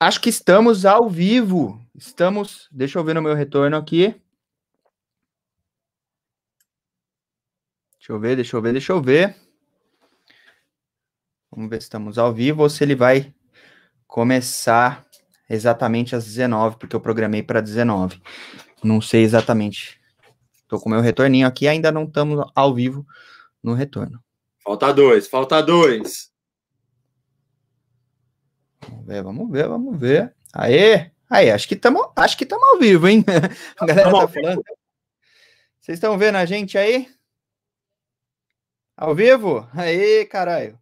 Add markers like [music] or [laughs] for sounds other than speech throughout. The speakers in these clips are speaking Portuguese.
Acho que estamos ao vivo. Estamos. Deixa eu ver no meu retorno aqui. Deixa eu ver, deixa eu ver, deixa eu ver. Vamos ver se estamos ao vivo ou se ele vai começar exatamente às 19, porque eu programei para 19. Não sei exatamente. Estou com meu retorninho aqui, ainda não estamos ao vivo no retorno. Falta dois, falta dois. Vamos ver, vamos ver, vamos ver. Aê! Aí, acho que estamos acho que estamos ao vivo, hein? [laughs] A galera tá falando. Vocês estão vendo a gente aí? Ao vivo? Aê, caralho.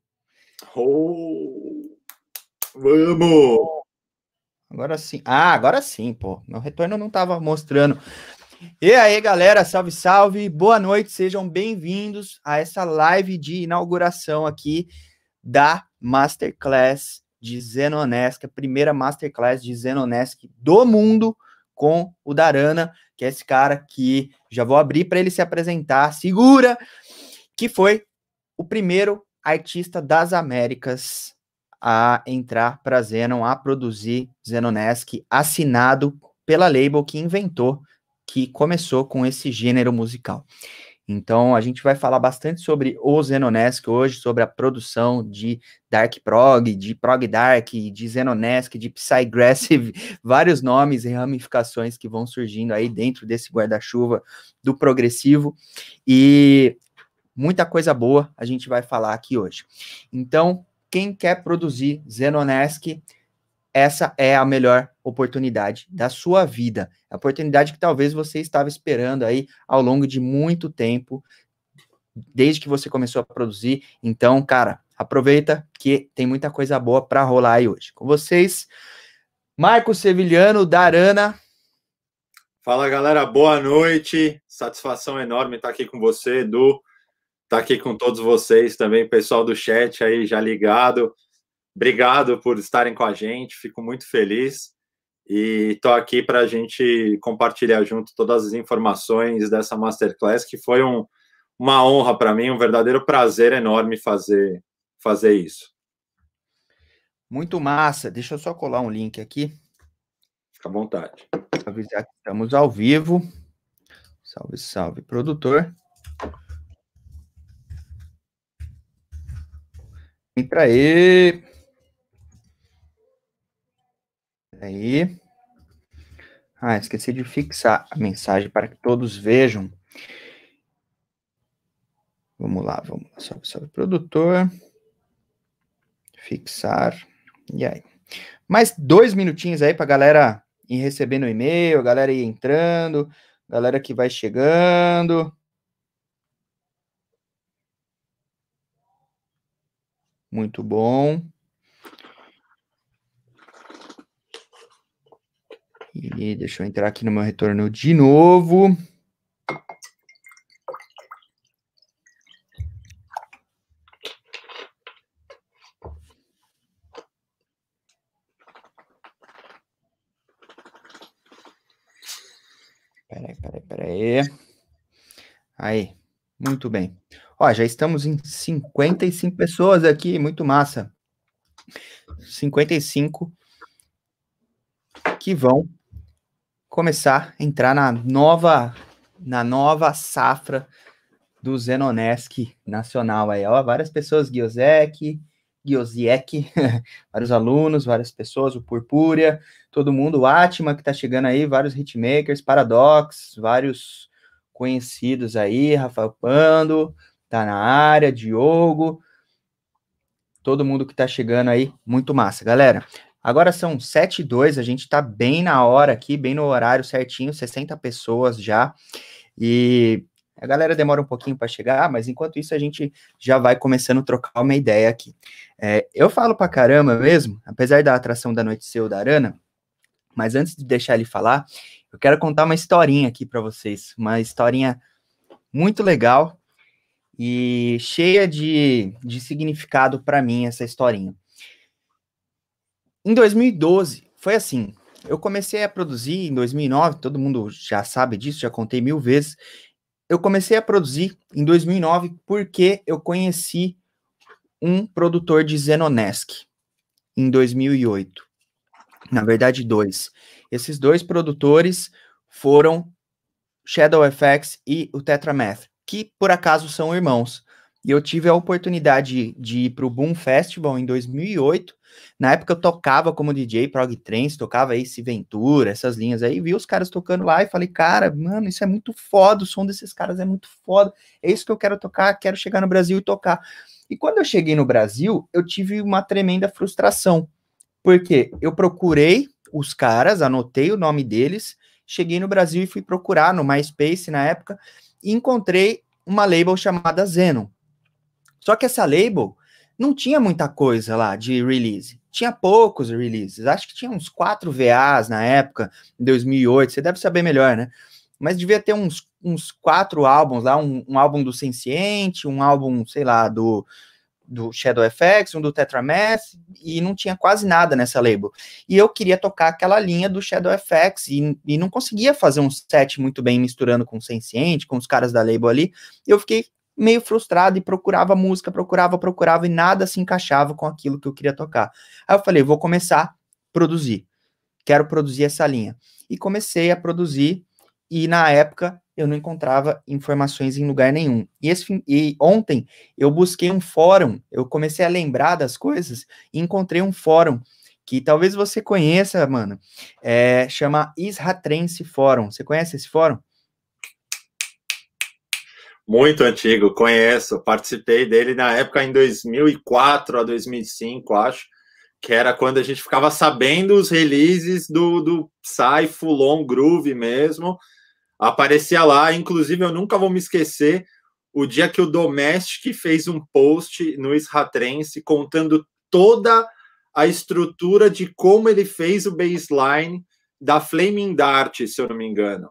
Oh, vamos! Agora sim. Ah, agora sim, pô. Meu retorno não estava mostrando. E aí, galera, salve, salve. Boa noite, sejam bem-vindos a essa live de inauguração aqui da Masterclass de a primeira masterclass de Zenonesca do mundo com o Darana, que é esse cara que já vou abrir para ele se apresentar, segura, que foi o primeiro artista das Américas a entrar para Zenon, a produzir Zenonesque, assinado pela label que inventou, que começou com esse gênero musical. Então, a gente vai falar bastante sobre o Zenonesk hoje, sobre a produção de Dark Prog, de Prog Dark, de Zenonesk, de Psygressive, [laughs] vários nomes e ramificações que vão surgindo aí dentro desse guarda-chuva do progressivo. E muita coisa boa a gente vai falar aqui hoje. Então, quem quer produzir Zenonesk, essa é a melhor oportunidade da sua vida. A oportunidade que talvez você estava esperando aí ao longo de muito tempo, desde que você começou a produzir. Então, cara, aproveita que tem muita coisa boa para rolar aí hoje. Com vocês, Marco Sevilhano da Arana. Fala, galera, boa noite. Satisfação enorme estar aqui com você, Edu. Estar aqui com todos vocês também, pessoal do chat aí já ligado. Obrigado por estarem com a gente, fico muito feliz e estou aqui para a gente compartilhar junto todas as informações dessa masterclass, que foi um, uma honra para mim, um verdadeiro prazer enorme fazer, fazer isso. Muito massa. Deixa eu só colar um link aqui. Fica à vontade. avisar que estamos ao vivo. Salve, salve, produtor. Entra aí. Aí. Ah, esqueci de fixar a mensagem para que todos vejam. Vamos lá, vamos lá. Sobe, sobe, produtor. Fixar. E aí? Mais dois minutinhos aí para a galera ir recebendo e-mail, galera ir entrando, galera que vai chegando. Muito bom. E deixa eu entrar aqui no meu retorno de novo. Peraí, peraí, peraí. Aí, muito bem. Ó, já estamos em 55 pessoas aqui, muito massa. 55 que vão começar a entrar na nova na nova safra do Zenonesc nacional aí, ó, várias pessoas, Guiozek Giosiek, [laughs] vários alunos, várias pessoas, o Purpúria, todo mundo, o Atma que tá chegando aí, vários hitmakers, Paradox, vários conhecidos aí, Rafael Pando, tá na área, Diogo, todo mundo que tá chegando aí, muito massa, galera. Agora são 7 e 2, a gente está bem na hora aqui, bem no horário certinho, 60 pessoas já. E a galera demora um pouquinho para chegar, mas enquanto isso a gente já vai começando a trocar uma ideia aqui. É, eu falo para caramba mesmo, apesar da atração da noite ser o da Arana, mas antes de deixar ele falar, eu quero contar uma historinha aqui para vocês, uma historinha muito legal e cheia de, de significado para mim essa historinha. Em 2012, foi assim. Eu comecei a produzir em 2009, todo mundo já sabe disso, já contei mil vezes. Eu comecei a produzir em 2009 porque eu conheci um produtor de Zenonesk em 2008. Na verdade, dois. Esses dois produtores foram Shadow FX e o Tetramath, que por acaso são irmãos. E eu tive a oportunidade de ir para o Boom Festival em 2008. Na época eu tocava como DJ Prog Trends, tocava Ace Ventura, essas linhas aí. Vi os caras tocando lá e falei, cara, mano, isso é muito foda, o som desses caras é muito foda. É isso que eu quero tocar, quero chegar no Brasil e tocar. E quando eu cheguei no Brasil, eu tive uma tremenda frustração. Porque eu procurei os caras, anotei o nome deles, cheguei no Brasil e fui procurar no MySpace na época, e encontrei uma label chamada Zenon. Só que essa label não tinha muita coisa lá de release. Tinha poucos releases. Acho que tinha uns quatro VAs na época, em 2008. Você deve saber melhor, né? Mas devia ter uns, uns quatro álbuns lá: um, um álbum do Senciente, um álbum, sei lá, do, do Shadow FX, um do Tetramath, e não tinha quase nada nessa label. E eu queria tocar aquela linha do Shadow FX e, e não conseguia fazer um set muito bem misturando com o Senciente, com os caras da label ali. Eu fiquei meio frustrado e procurava música, procurava, procurava e nada se encaixava com aquilo que eu queria tocar. Aí eu falei, vou começar a produzir. Quero produzir essa linha. E comecei a produzir e na época eu não encontrava informações em lugar nenhum. E, esse, e ontem eu busquei um fórum, eu comecei a lembrar das coisas e encontrei um fórum que talvez você conheça, mano, é, chama Isratrense Fórum. Você conhece esse fórum? muito antigo, conheço, participei dele na época em 2004 a 2005, acho, que era quando a gente ficava sabendo os releases do, do Psy Fulon Groove mesmo, aparecia lá, inclusive eu nunca vou me esquecer o dia que o Domestic fez um post no Isratrense contando toda a estrutura de como ele fez o baseline da Flaming Dart, se eu não me engano.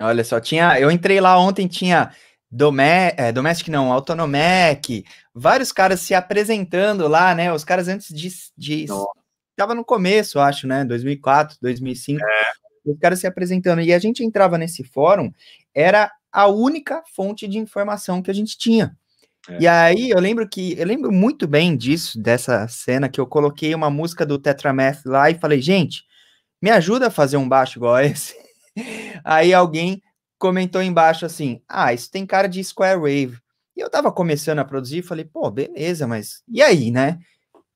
Olha só, tinha. Eu entrei lá ontem, tinha Domé, é, Domestic não, Autonomec, vários caras se apresentando lá, né? Os caras antes de. de tava no começo, acho, né? 2004, 2005. É. Os caras se apresentando. E a gente entrava nesse fórum, era a única fonte de informação que a gente tinha. É. E aí eu lembro que eu lembro muito bem disso, dessa cena que eu coloquei uma música do Tetramath lá e falei, gente, me ajuda a fazer um baixo igual a esse. Aí alguém comentou embaixo assim: ah, isso tem cara de Square Wave. E eu tava começando a produzir e falei: pô, beleza, mas e aí, né?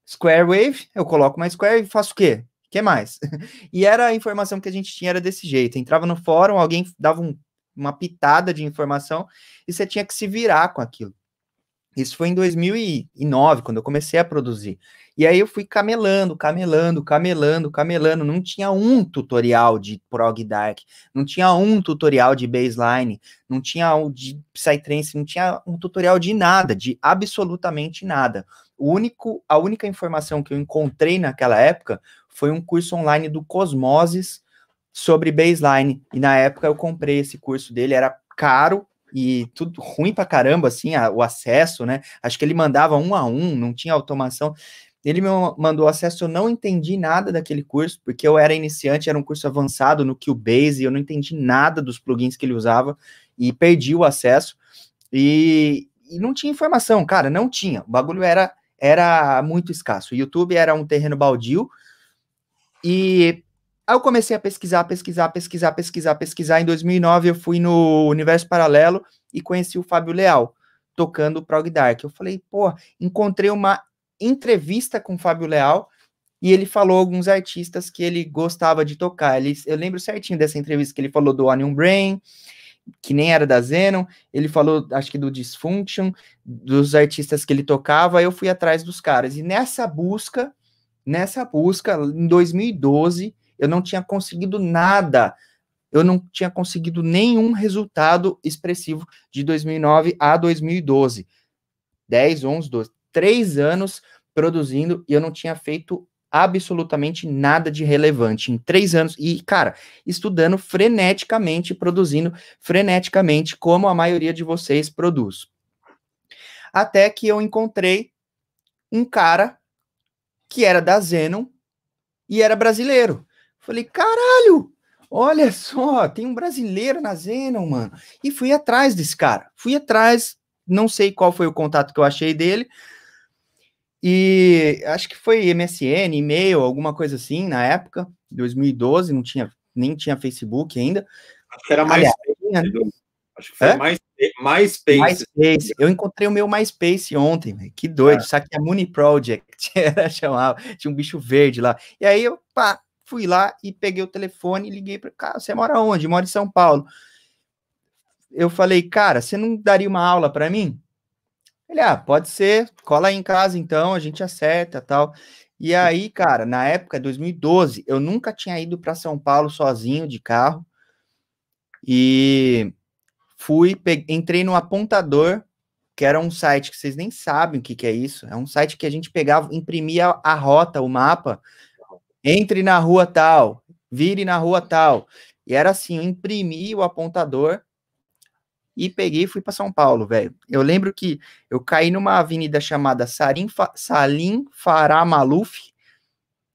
Square Wave, eu coloco uma Square e faço o quê? O que mais? [laughs] e era a informação que a gente tinha, era desse jeito. Entrava no fórum, alguém dava um, uma pitada de informação e você tinha que se virar com aquilo. Isso foi em 2009, quando eu comecei a produzir. E aí eu fui camelando, camelando, camelando, camelando. Não tinha um tutorial de prog dark, não tinha um tutorial de baseline, não tinha um de psytrance, não tinha um tutorial de nada, de absolutamente nada. O único, a única informação que eu encontrei naquela época foi um curso online do Cosmoses sobre baseline. E na época eu comprei esse curso dele, era caro, e tudo ruim pra caramba, assim, a, o acesso, né? Acho que ele mandava um a um, não tinha automação. Ele me mandou acesso, eu não entendi nada daquele curso, porque eu era iniciante, era um curso avançado no Cubase, eu não entendi nada dos plugins que ele usava e perdi o acesso. E, e não tinha informação, cara, não tinha. O bagulho era era muito escasso. O YouTube era um terreno baldio. E aí eu comecei a pesquisar, pesquisar, pesquisar, pesquisar, pesquisar. Em 2009 eu fui no Universo Paralelo e conheci o Fábio Leal tocando o Prog Dark. Eu falei, pô, encontrei uma entrevista com Fábio Leal e ele falou alguns artistas que ele gostava de tocar. Ele, eu lembro certinho dessa entrevista que ele falou do Onion Brain, que nem era da Zenon, ele falou, acho que do Dysfunction, dos artistas que ele tocava, eu fui atrás dos caras. E nessa busca, nessa busca, em 2012, eu não tinha conseguido nada. Eu não tinha conseguido nenhum resultado expressivo de 2009 a 2012. 10, 11, 12 três anos produzindo e eu não tinha feito absolutamente nada de relevante em três anos e cara estudando freneticamente produzindo freneticamente como a maioria de vocês produz até que eu encontrei um cara que era da Zenon e era brasileiro falei caralho olha só tem um brasileiro na Zenon mano e fui atrás desse cara fui atrás não sei qual foi o contato que eu achei dele e acho que foi MSN, e-mail, alguma coisa assim, na época, 2012, não tinha, nem tinha Facebook ainda. Acho que era mais. Aliás, né? Acho que foi é? mais, space. MySpace. Eu encontrei o meu MySpace ontem, véio. que doido. É. Só que a Muni Project [laughs] era chamava, tinha um bicho verde lá. E aí eu pá, fui lá e peguei o telefone e liguei para cara, você mora onde? Mora em São Paulo. Eu falei, cara, você não daria uma aula para mim? Ele, ah, pode ser, cola aí em casa então, a gente acerta tal. E hum. aí, cara, na época, 2012, eu nunca tinha ido para São Paulo sozinho de carro. E fui, peguei, entrei no apontador, que era um site que vocês nem sabem o que, que é isso. É um site que a gente pegava, imprimia a, a rota, o mapa. Entre na rua tal, vire na rua tal. E era assim, eu imprimi o apontador e peguei e fui para São Paulo, velho. Eu lembro que eu caí numa avenida chamada Sarim Fa Salim Fará Maluf.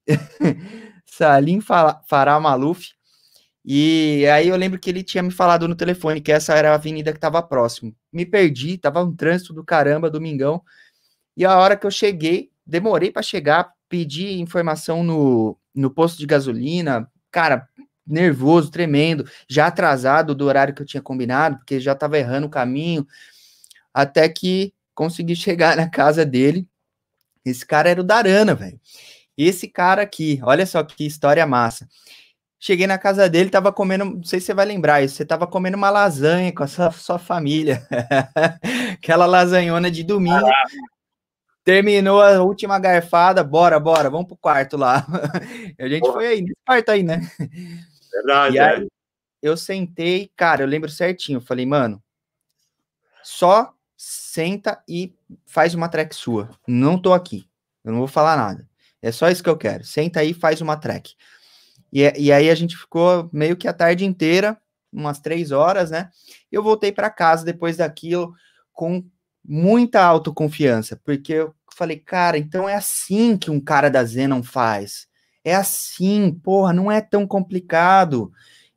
[laughs] Salim Fará Maluf. E aí eu lembro que ele tinha me falado no telefone que essa era a avenida que estava próximo. Me perdi, tava um trânsito do caramba, domingão. E a hora que eu cheguei, demorei para chegar, pedi informação no, no posto de gasolina. Cara, nervoso, tremendo, já atrasado do horário que eu tinha combinado, porque já estava errando o caminho, até que consegui [laughs] chegar na casa dele. Esse cara era o Darana, velho. Esse cara aqui, olha só que história massa. Cheguei na casa dele, tava comendo, não sei se você vai lembrar isso, você tava comendo uma lasanha com a sua, sua família. [laughs] Aquela lasanhona de domingo. Terminou a última garfada, bora, bora, vamos pro quarto lá. [laughs] a gente Porra. foi aí, nesse quarto aí, né? Verdade. E aí, é. eu sentei, cara, eu lembro certinho, Eu falei, mano, só senta e faz uma track sua. Não tô aqui. Eu não vou falar nada. É só isso que eu quero. Senta aí e faz uma track. E, é, e aí a gente ficou meio que a tarde inteira, umas três horas, né? Eu voltei para casa depois daquilo com muita autoconfiança, porque eu falei, cara, então é assim que um cara da Zenon faz. É assim, porra, não é tão complicado.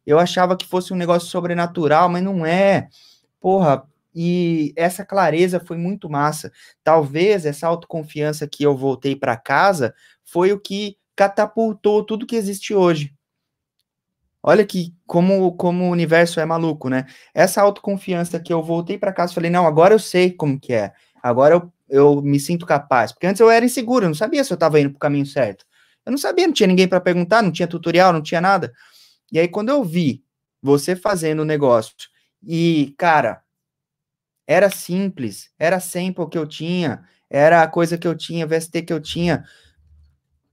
Eu achava que fosse um negócio sobrenatural, mas não é. Porra, e essa clareza foi muito massa. Talvez essa autoconfiança que eu voltei para casa foi o que catapultou tudo que existe hoje. Olha que como, como o universo é maluco, né? Essa autoconfiança que eu voltei para casa, falei, não, agora eu sei como que é. Agora eu, eu me sinto capaz. Porque antes eu era inseguro, eu não sabia se eu estava indo para o caminho certo. Eu não sabia, não tinha ninguém para perguntar, não tinha tutorial, não tinha nada. E aí, quando eu vi você fazendo o negócio, e, cara, era simples, era sample que eu tinha, era a coisa que eu tinha, VST que eu tinha,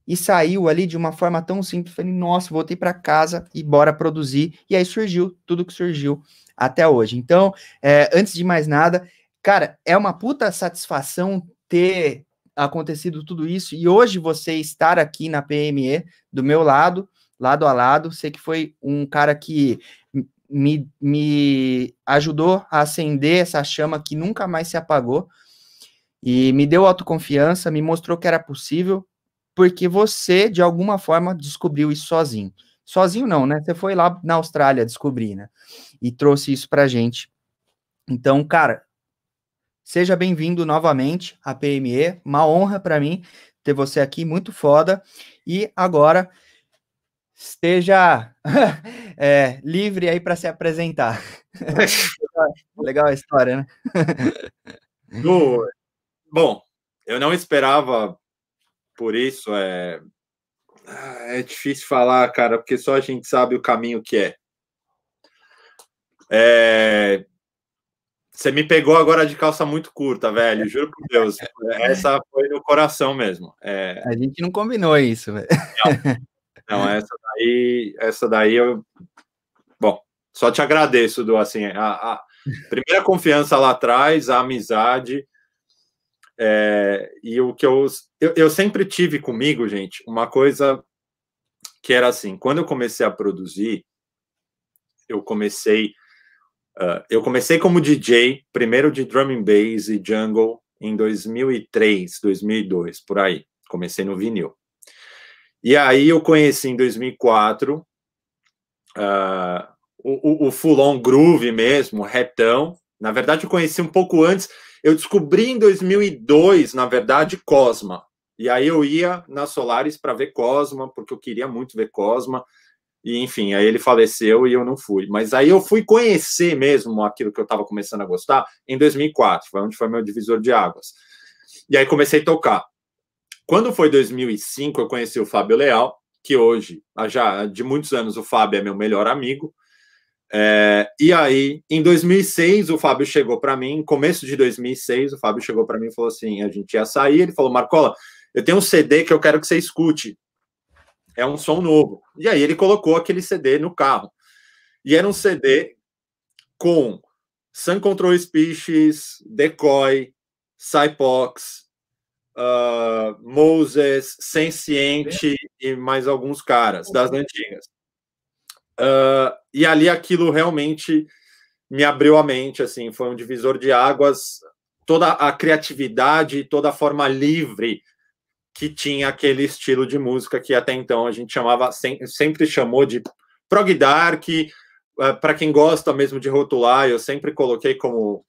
e saiu ali de uma forma tão simples, falei, nossa, voltei para casa e bora produzir, e aí surgiu tudo que surgiu até hoje. Então, é, antes de mais nada, cara, é uma puta satisfação ter acontecido tudo isso e hoje você estar aqui na PME, do meu lado, lado a lado, sei que foi um cara que me, me ajudou a acender essa chama que nunca mais se apagou e me deu autoconfiança, me mostrou que era possível, porque você, de alguma forma, descobriu isso sozinho. Sozinho não, né? Você foi lá na Austrália descobrir, né? E trouxe isso pra gente. Então, cara, Seja bem-vindo novamente à PME. Uma honra para mim ter você aqui, muito foda. E agora esteja [laughs] é, livre aí para se apresentar. [laughs] Legal a história, né? Du, [laughs] bom, eu não esperava por isso. É, é difícil falar, cara, porque só a gente sabe o caminho que é. é você me pegou agora de calça muito curta, velho. Juro por Deus. [laughs] Essa foi no coração mesmo. É... A gente não combinou isso, velho. Não. não, essa daí, essa daí eu. Bom, só te agradeço, do assim, a, a primeira confiança lá atrás, a amizade. É, e o que eu, eu, eu. sempre tive comigo, gente, uma coisa que era assim: quando eu comecei a produzir, eu comecei Uh, eu comecei como DJ, primeiro de drum and bass e jungle em 2003, 2002, por aí. Comecei no vinil. E aí eu conheci em 2004 uh, ah, o, o, full-on groove mesmo, retão. Na verdade, eu conheci um pouco antes. Eu descobri em 2002, na verdade, Cosma. E aí eu ia na Solaris para ver Cosma, porque eu queria muito ver Cosma. E, enfim, aí ele faleceu e eu não fui. Mas aí eu fui conhecer mesmo aquilo que eu estava começando a gostar em 2004, foi onde foi meu divisor de águas. E aí comecei a tocar. Quando foi 2005, eu conheci o Fábio Leal, que hoje, já de muitos anos, o Fábio é meu melhor amigo. É, e aí, em 2006, o Fábio chegou para mim, começo de 2006, o Fábio chegou para mim e falou assim: a gente ia sair. Ele falou, Marcola, eu tenho um CD que eu quero que você escute é um som novo. E aí ele colocou aquele CD no carro. E era um CD com Sun Control Species, Decoy, Cypox, uh, Moses, Senciente e mais alguns caras das uhum. antigas. Uh, e ali aquilo realmente me abriu a mente, assim, foi um divisor de águas. Toda a criatividade, toda a forma livre que tinha aquele estilo de música que até então a gente chamava sempre chamou de prog dark. Eh, Para quem gosta mesmo de rotular, eu sempre coloquei como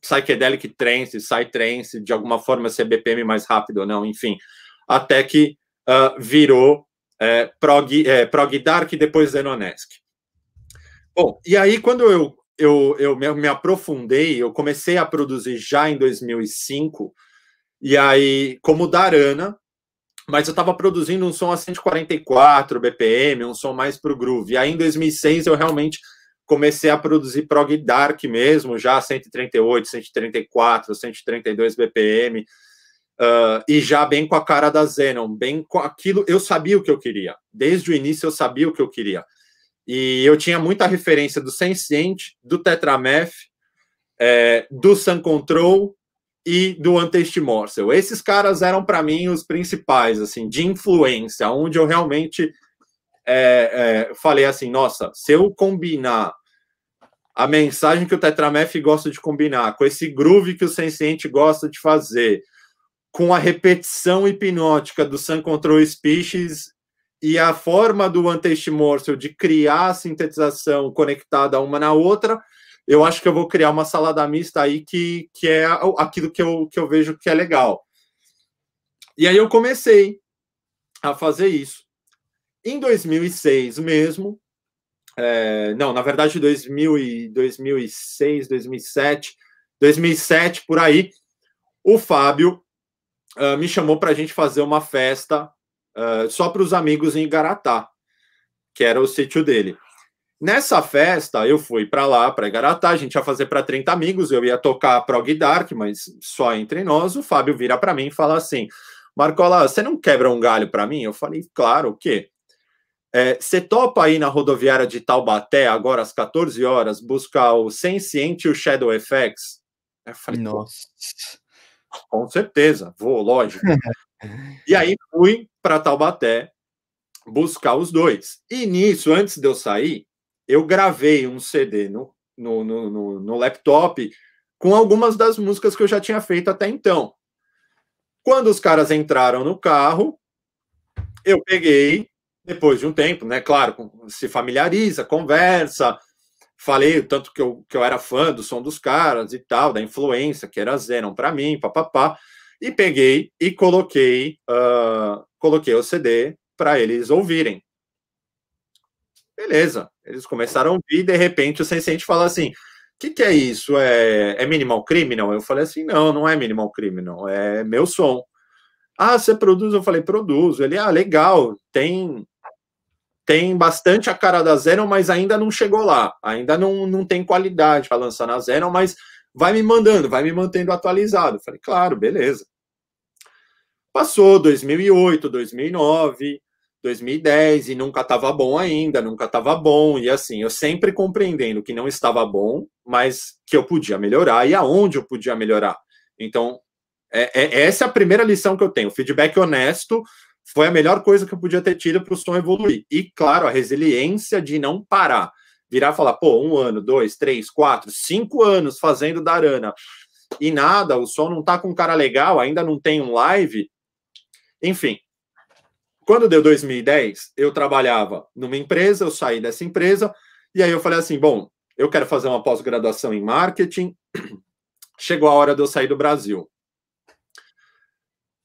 psychedelic trance, psytrance, de alguma forma ser BPM mais rápido ou não, enfim, até que uh, virou é, prog, é, prog dark e depois Zenonesque. Bom, e aí quando eu, eu, eu me aprofundei, eu comecei a produzir já em 2005, e aí, como Darana, mas eu estava produzindo um som a 144 BPM, um som mais para o groove. E aí em 2006 eu realmente comecei a produzir prog dark mesmo, já a 138, 134, 132 BPM, uh, e já bem com a cara da Zenon, bem com aquilo. Eu sabia o que eu queria, desde o início eu sabia o que eu queria. E eu tinha muita referência do Sensient, do Tetrameth, eh, é, do Sun Control, e do Untaste Morsel. Esses caras eram para mim os principais, assim, de influência, onde eu realmente é, é, falei assim, nossa, se eu combinar a mensagem que o Tetramef gosta de combinar com esse groove que o Senciente gosta de fazer, com a repetição hipnótica do Sun Control Species e a forma do Untaste Morsel de criar a sintetização conectada uma na outra, eu acho que eu vou criar uma salada mista aí que, que é aquilo que eu, que eu vejo que é legal. E aí eu comecei a fazer isso. Em 2006 mesmo, é, não, na verdade 2000 e 2006, 2007, 2007 por aí, o Fábio uh, me chamou para a gente fazer uma festa uh, só para os amigos em Igaratá, que era o sítio dele. Nessa festa, eu fui para lá, para Igaratá, a gente ia fazer para 30 amigos, eu ia tocar prog dark, mas só entre nós. O Fábio vira para mim e fala assim: Marcola, você não quebra um galho para mim? Eu falei: claro, o quê? É, você é, topa aí na rodoviária de Taubaté, agora às 14 horas, buscar o Senciente e o Shadow Effects? Eu falei: nossa. Com certeza, vou, lógico. [laughs] e aí fui para Taubaté buscar os dois. E nisso, antes de eu sair, eu gravei um CD no, no, no, no laptop com algumas das músicas que eu já tinha feito até então. Quando os caras entraram no carro, eu peguei, depois de um tempo, né? Claro, se familiariza, conversa. Falei o tanto que eu, que eu era fã do som dos caras e tal, da influência que elas eram para mim, papapá. E peguei e coloquei, uh, coloquei o CD para eles ouvirem. Beleza. Eles começaram a ouvir e de repente o Sensei fala assim: o que, que é isso? É, é Minimal Criminal? Eu falei assim: não, não é Minimal Criminal, é meu som. Ah, você produz? Eu falei: produzo. Ele, ah, legal, tem tem bastante a cara da Zero, mas ainda não chegou lá, ainda não, não tem qualidade para lançar na Zero, mas vai me mandando, vai me mantendo atualizado. Eu falei, claro, beleza. Passou 2008, 2009, 2010 e nunca estava bom ainda, nunca estava bom, e assim, eu sempre compreendendo que não estava bom, mas que eu podia melhorar e aonde eu podia melhorar. Então, é, é essa é a primeira lição que eu tenho. Feedback honesto foi a melhor coisa que eu podia ter tido para o som evoluir. E, claro, a resiliência de não parar. Virar e falar, pô, um ano, dois, três, quatro, cinco anos fazendo Darana e nada, o som não tá com um cara legal, ainda não tem um live. Enfim, quando deu 2010, eu trabalhava numa empresa, eu saí dessa empresa, e aí eu falei assim: bom, eu quero fazer uma pós-graduação em marketing. [clears throat] Chegou a hora de eu sair do Brasil.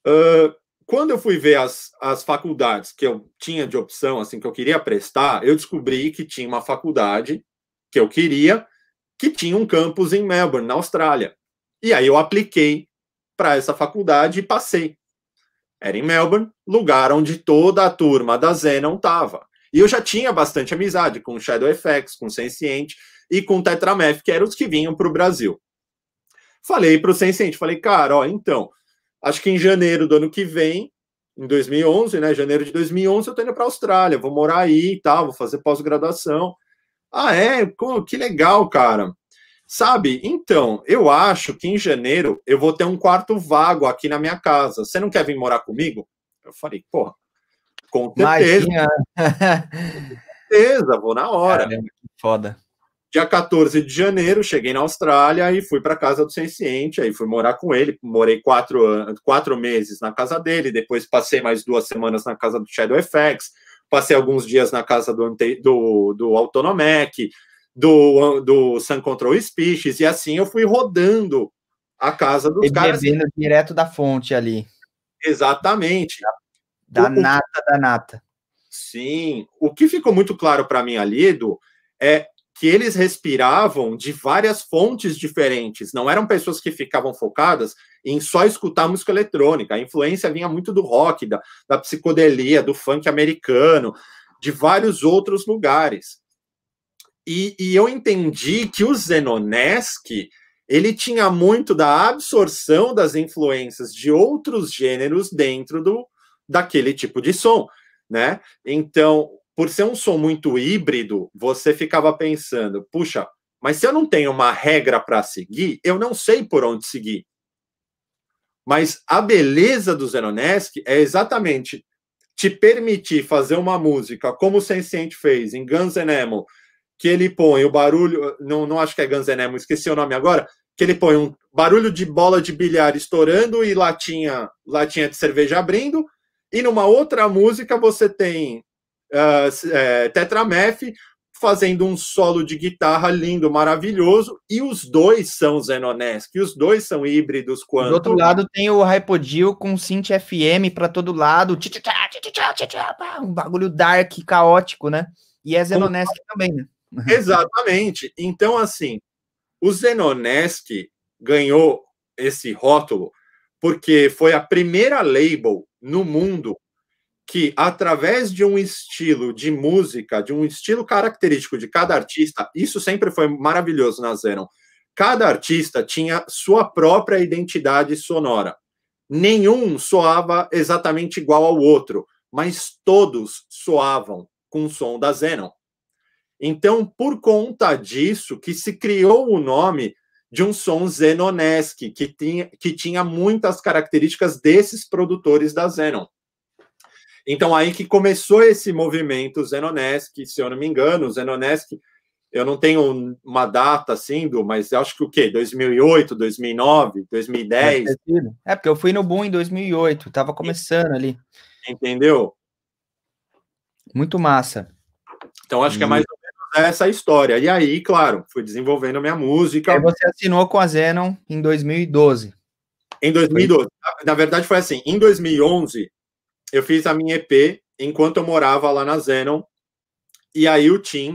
Uh, quando eu fui ver as, as faculdades que eu tinha de opção, assim, que eu queria prestar, eu descobri que tinha uma faculdade que eu queria, que tinha um campus em Melbourne, na Austrália. E aí eu apliquei para essa faculdade e passei. Era em Melbourne, lugar onde toda a turma da Zenon estava. E eu já tinha bastante amizade com Shadow FX, com Sensiente e com Tetramef, que eram os que vinham para o Brasil. Falei para o Sensiente, falei, cara, ó, então, acho que em janeiro do ano que vem, em 2011, né, janeiro de 2011, eu estou indo para a Austrália, vou morar aí e tá, tal, vou fazer pós-graduação. Ah, é? Que legal, cara. Sabe? Então, eu acho que em janeiro eu vou ter um quarto vago aqui na minha casa. Você não quer vir morar comigo? Eu falei, porra, com certeza. com certeza, vou na hora. Caramba, foda. Dia 14 de janeiro, cheguei na Austrália e fui para casa do Senciente. Aí fui morar com ele. Morei quatro, quatro meses na casa dele. Depois passei mais duas semanas na casa do Shadow FX. Passei alguns dias na casa do, do, do Autonomec do, do Sun Control Species, e assim eu fui rodando a casa dos Ele caras. Bebendo direto da fonte ali. Exatamente. Da, o, nata, da nata. Sim. O que ficou muito claro para mim ali, Edu, é que eles respiravam de várias fontes diferentes. Não eram pessoas que ficavam focadas em só escutar música eletrônica. A influência vinha muito do rock, da, da psicodelia, do funk americano, de vários outros lugares. E, e eu entendi que o Zenoneschi ele tinha muito da absorção das influências de outros gêneros dentro do, daquele tipo de som, né? Então, por ser um som muito híbrido, você ficava pensando, puxa, mas se eu não tenho uma regra para seguir, eu não sei por onde seguir. Mas a beleza do Zenoneschi é exatamente te permitir fazer uma música como o Senciente fez em Guns N' Roses que ele põe o barulho, não, não acho que é Guns N' esqueci o nome agora, que ele põe um barulho de bola de bilhar estourando e latinha, latinha de cerveja abrindo, e numa outra música você tem uh, é, Tetramef fazendo um solo de guitarra lindo, maravilhoso, e os dois são que os dois são híbridos quanto... Do outro lado tem o Hypodil com synth FM para todo lado, um bagulho dark, caótico, né? E é Zenonesk com... também, né? [laughs] Exatamente. Então, assim, o Zenoneschi ganhou esse rótulo porque foi a primeira label no mundo que, através de um estilo de música, de um estilo característico de cada artista, isso sempre foi maravilhoso na Zenon. Cada artista tinha sua própria identidade sonora. Nenhum soava exatamente igual ao outro, mas todos soavam com o som da Zenon. Então, por conta disso, que se criou o nome de um som zenonesque, que tinha, que tinha muitas características desses produtores da Zenon. Então, aí que começou esse movimento zenonesque, se eu não me engano, zenonesque, eu não tenho uma data assim, do, mas acho que o quê? 2008, 2009, 2010? É, porque eu fui no boom em 2008, estava começando ali. Entendeu? Muito massa. Então, acho que é mais essa história. E aí, claro, fui desenvolvendo minha música. E você assinou com a Zenon em 2012. Em 2012. Na, na verdade, foi assim. Em 2011, eu fiz a minha EP enquanto eu morava lá na Zenon. E aí o Tim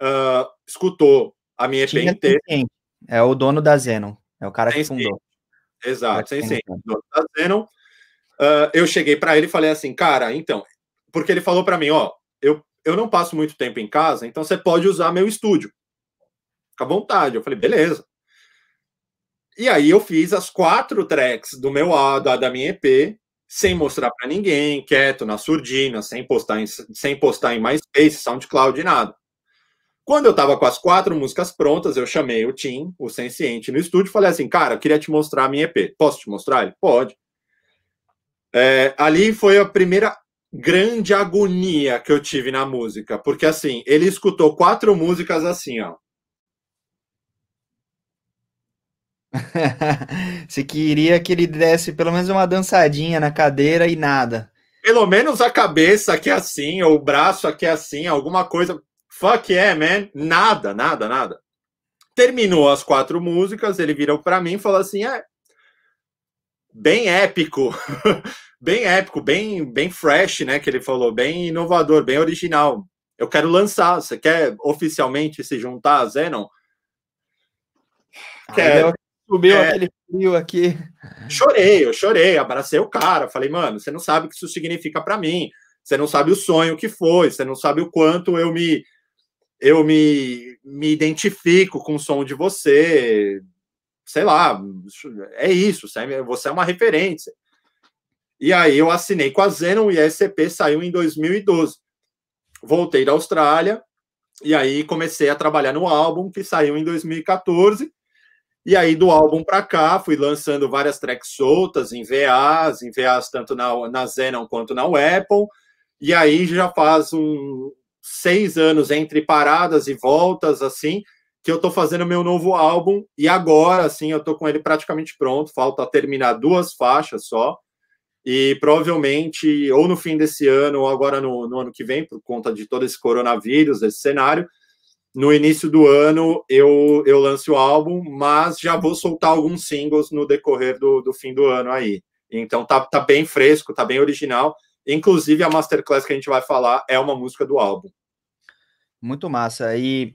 uh, escutou a minha EP é inteira. É, é o dono da Zenon. É o cara sem que fundou. Sim. Exato, sem sim. Dono da Zenon. Uh, ah, eu cheguei para ele e falei assim, cara, então... Porque ele falou para mim, ó, eu eu não passo muito tempo em casa, então você pode usar meu estúdio. Fica à vontade. Eu falei, beleza. E aí eu fiz as quatro tracks do meu da, da minha EP, sem mostrar para ninguém, quieto, na surdina, sem postar em, sem postar em MySpace, SoundCloud, nada. Quando eu tava com as quatro músicas prontas, eu chamei o Tim, o Senciente, no estúdio e falei assim, cara, eu queria te mostrar a minha EP. Posso te mostrar? Ele, pode. É, ali foi a primeira grande agonia que eu tive na música, porque assim, ele escutou quatro músicas assim, ó. [laughs] Você queria que ele desse pelo menos uma dançadinha na cadeira e nada. Pelo menos a cabeça aqui é assim, ou o braço aqui é assim, alguma coisa. Fuck yeah, man. Nada, nada, nada. Terminou as quatro músicas, ele virou para mim e falou assim: é. Bem épico. [laughs] bem épico, bem, bem fresh, né? Que ele falou, bem inovador, bem original. Eu quero lançar. Você quer oficialmente se juntar a Zenon? Quero. quer. Subiu é... aquele frio aqui. Chorei, eu chorei, abracei o cara. Falei, mano, você não sabe o que isso significa para mim. Você não sabe o sonho que foi. Você não sabe o quanto eu me eu me, me identifico com o som de você. Sei lá, é isso. Você é, é uma referência. E aí eu assinei com a Zenon e a SCP saiu em 2012. Voltei da Austrália e aí comecei a trabalhar no álbum que saiu em 2014. E aí do álbum para cá fui lançando várias tracks soltas em VAs, em VAs tanto na, na Zenon quanto na Apple. E aí já faz um, seis anos entre paradas e voltas, assim, que eu tô fazendo meu novo álbum, e agora, assim, eu tô com ele praticamente pronto, falta terminar duas faixas só, e provavelmente ou no fim desse ano ou agora no, no, ano que vem, por conta de todo esse coronavírus, esse cenário, no início do ano eu, eu lanço o álbum, mas já vou soltar alguns singles no decorrer do, do fim do ano aí. Então tá, tá bem fresco, tá bem original. Inclusive a Masterclass que a gente vai falar é uma música do álbum. Muito massa. E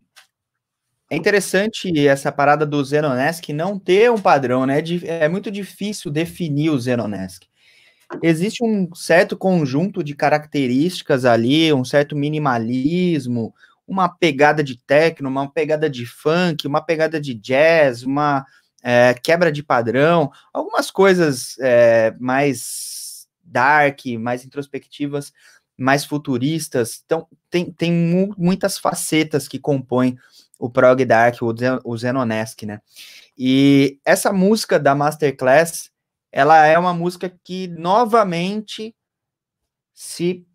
é interessante essa parada do Zenonesk não ter um padrão, né? É muito difícil definir o Zenonesk existe um certo conjunto de características ali, um certo minimalismo, uma pegada de techno, uma pegada de funk, uma pegada de jazz, uma é, quebra de padrão, algumas coisas é, mais dark, mais introspectivas, mais futuristas. Então, tem, tem mu muitas facetas que compõem o prog dark, o, Zen o Zenonesque, né? E essa música da Masterclass, ela é uma música que novamente se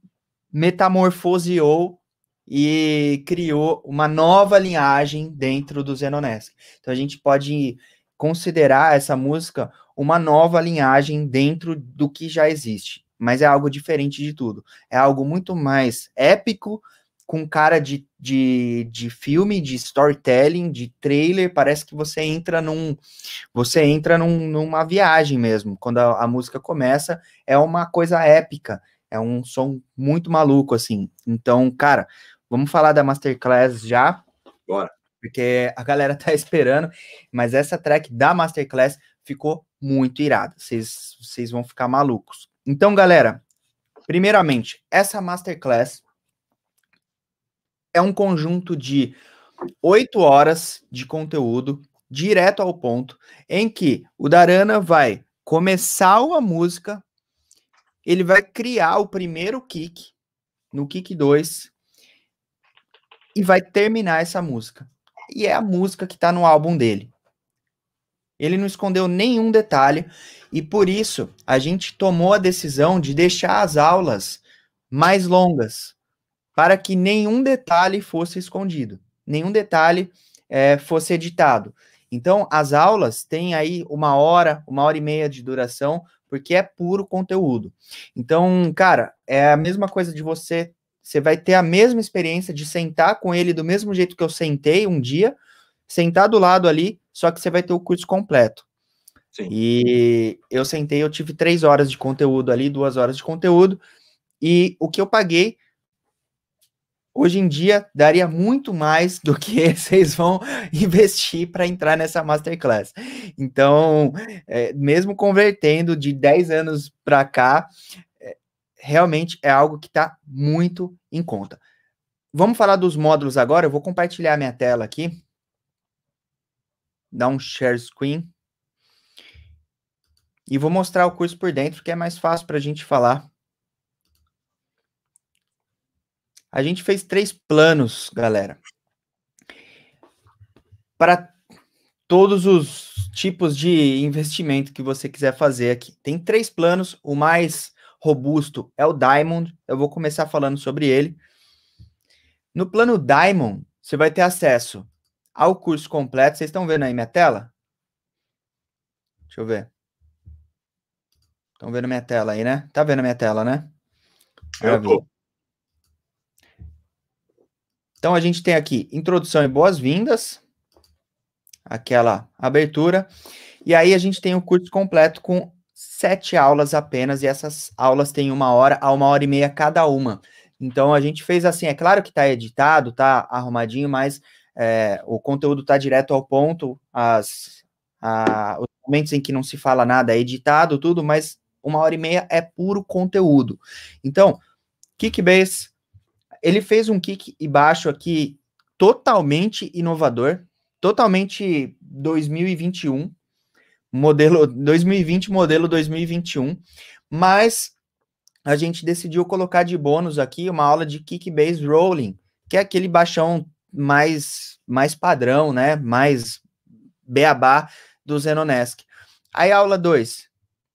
metamorfoseou e criou uma nova linhagem dentro do Zenonesque. Então a gente pode considerar essa música uma nova linhagem dentro do que já existe, mas é algo diferente de tudo. É algo muito mais épico, com cara de, de, de filme, de storytelling, de trailer, parece que você entra num você entra num, numa viagem mesmo. Quando a, a música começa, é uma coisa épica, é um som muito maluco assim. Então, cara, vamos falar da masterclass já. Bora. Porque a galera [laughs] tá esperando, mas essa track da masterclass ficou muito irada. Vocês vão ficar malucos. Então, galera, primeiramente, essa masterclass é um conjunto de oito horas de conteúdo direto ao ponto, em que o Darana vai começar uma música, ele vai criar o primeiro kick no kick 2 e vai terminar essa música. E é a música que está no álbum dele. Ele não escondeu nenhum detalhe e por isso a gente tomou a decisão de deixar as aulas mais longas, para que nenhum detalhe fosse escondido, nenhum detalhe é, fosse editado. Então, as aulas têm aí uma hora, uma hora e meia de duração, porque é puro conteúdo. Então, cara, é a mesma coisa de você. Você vai ter a mesma experiência de sentar com ele do mesmo jeito que eu sentei um dia, sentar do lado ali, só que você vai ter o curso completo. Sim. E eu sentei, eu tive três horas de conteúdo ali, duas horas de conteúdo, e o que eu paguei hoje em dia daria muito mais do que [laughs] vocês vão investir para entrar nessa masterclass. Então, é, mesmo convertendo de 10 anos para cá, é, realmente é algo que está muito em conta. Vamos falar dos módulos agora. Eu vou compartilhar minha tela aqui. Dar um share screen. E vou mostrar o curso por dentro, que é mais fácil para a gente falar A gente fez três planos, galera. Para todos os tipos de investimento que você quiser fazer aqui. Tem três planos. O mais robusto é o Diamond. Eu vou começar falando sobre ele. No plano Diamond, você vai ter acesso ao curso completo. Vocês estão vendo aí minha tela? Deixa eu ver. Estão vendo minha tela aí, né? Tá vendo minha tela, né? Maravilha. Eu tô. Então a gente tem aqui introdução e boas-vindas, aquela abertura, e aí a gente tem o curso completo com sete aulas apenas, e essas aulas têm uma hora a uma hora e meia cada uma. Então a gente fez assim, é claro que está editado, está arrumadinho, mas é, o conteúdo está direto ao ponto, as, a, os momentos em que não se fala nada é editado, tudo, mas uma hora e meia é puro conteúdo. Então, Kickbase ele fez um kick e baixo aqui totalmente inovador, totalmente 2021, modelo 2020, modelo 2021, mas a gente decidiu colocar de bônus aqui uma aula de kick base rolling, que é aquele baixão mais mais padrão, né? Mais beabá do Zenonesk. Aí aula 2,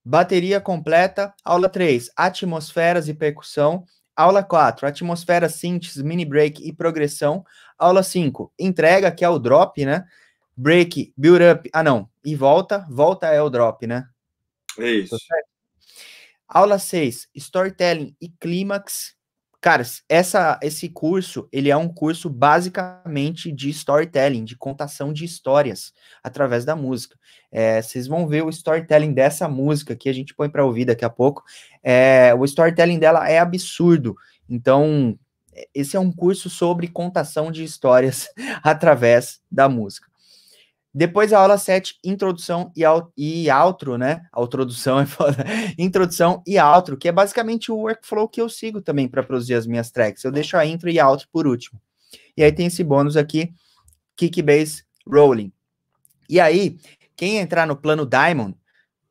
bateria completa, aula 3, atmosferas e percussão, Aula 4, atmosfera, síntese, mini break e progressão. Aula 5, entrega, que é o drop, né? Break, build up, ah não, e volta, volta é o drop, né? É isso. Tá Aula 6, storytelling e clímax. Cara, essa, esse curso, ele é um curso basicamente de storytelling, de contação de histórias através da música. É, vocês vão ver o storytelling dessa música que a gente põe para ouvir daqui a pouco. É, o storytelling dela é absurdo. Então, esse é um curso sobre contação de histórias [laughs] através da música. Depois a aula 7, introdução e, e outro, né? Introdução [laughs] é foda. introdução e outro, que é basicamente o workflow que eu sigo também para produzir as minhas tracks. Eu deixo a intro e a outro por último. E aí tem esse bônus aqui, Kickbase Rolling. E aí, quem entrar no plano Diamond,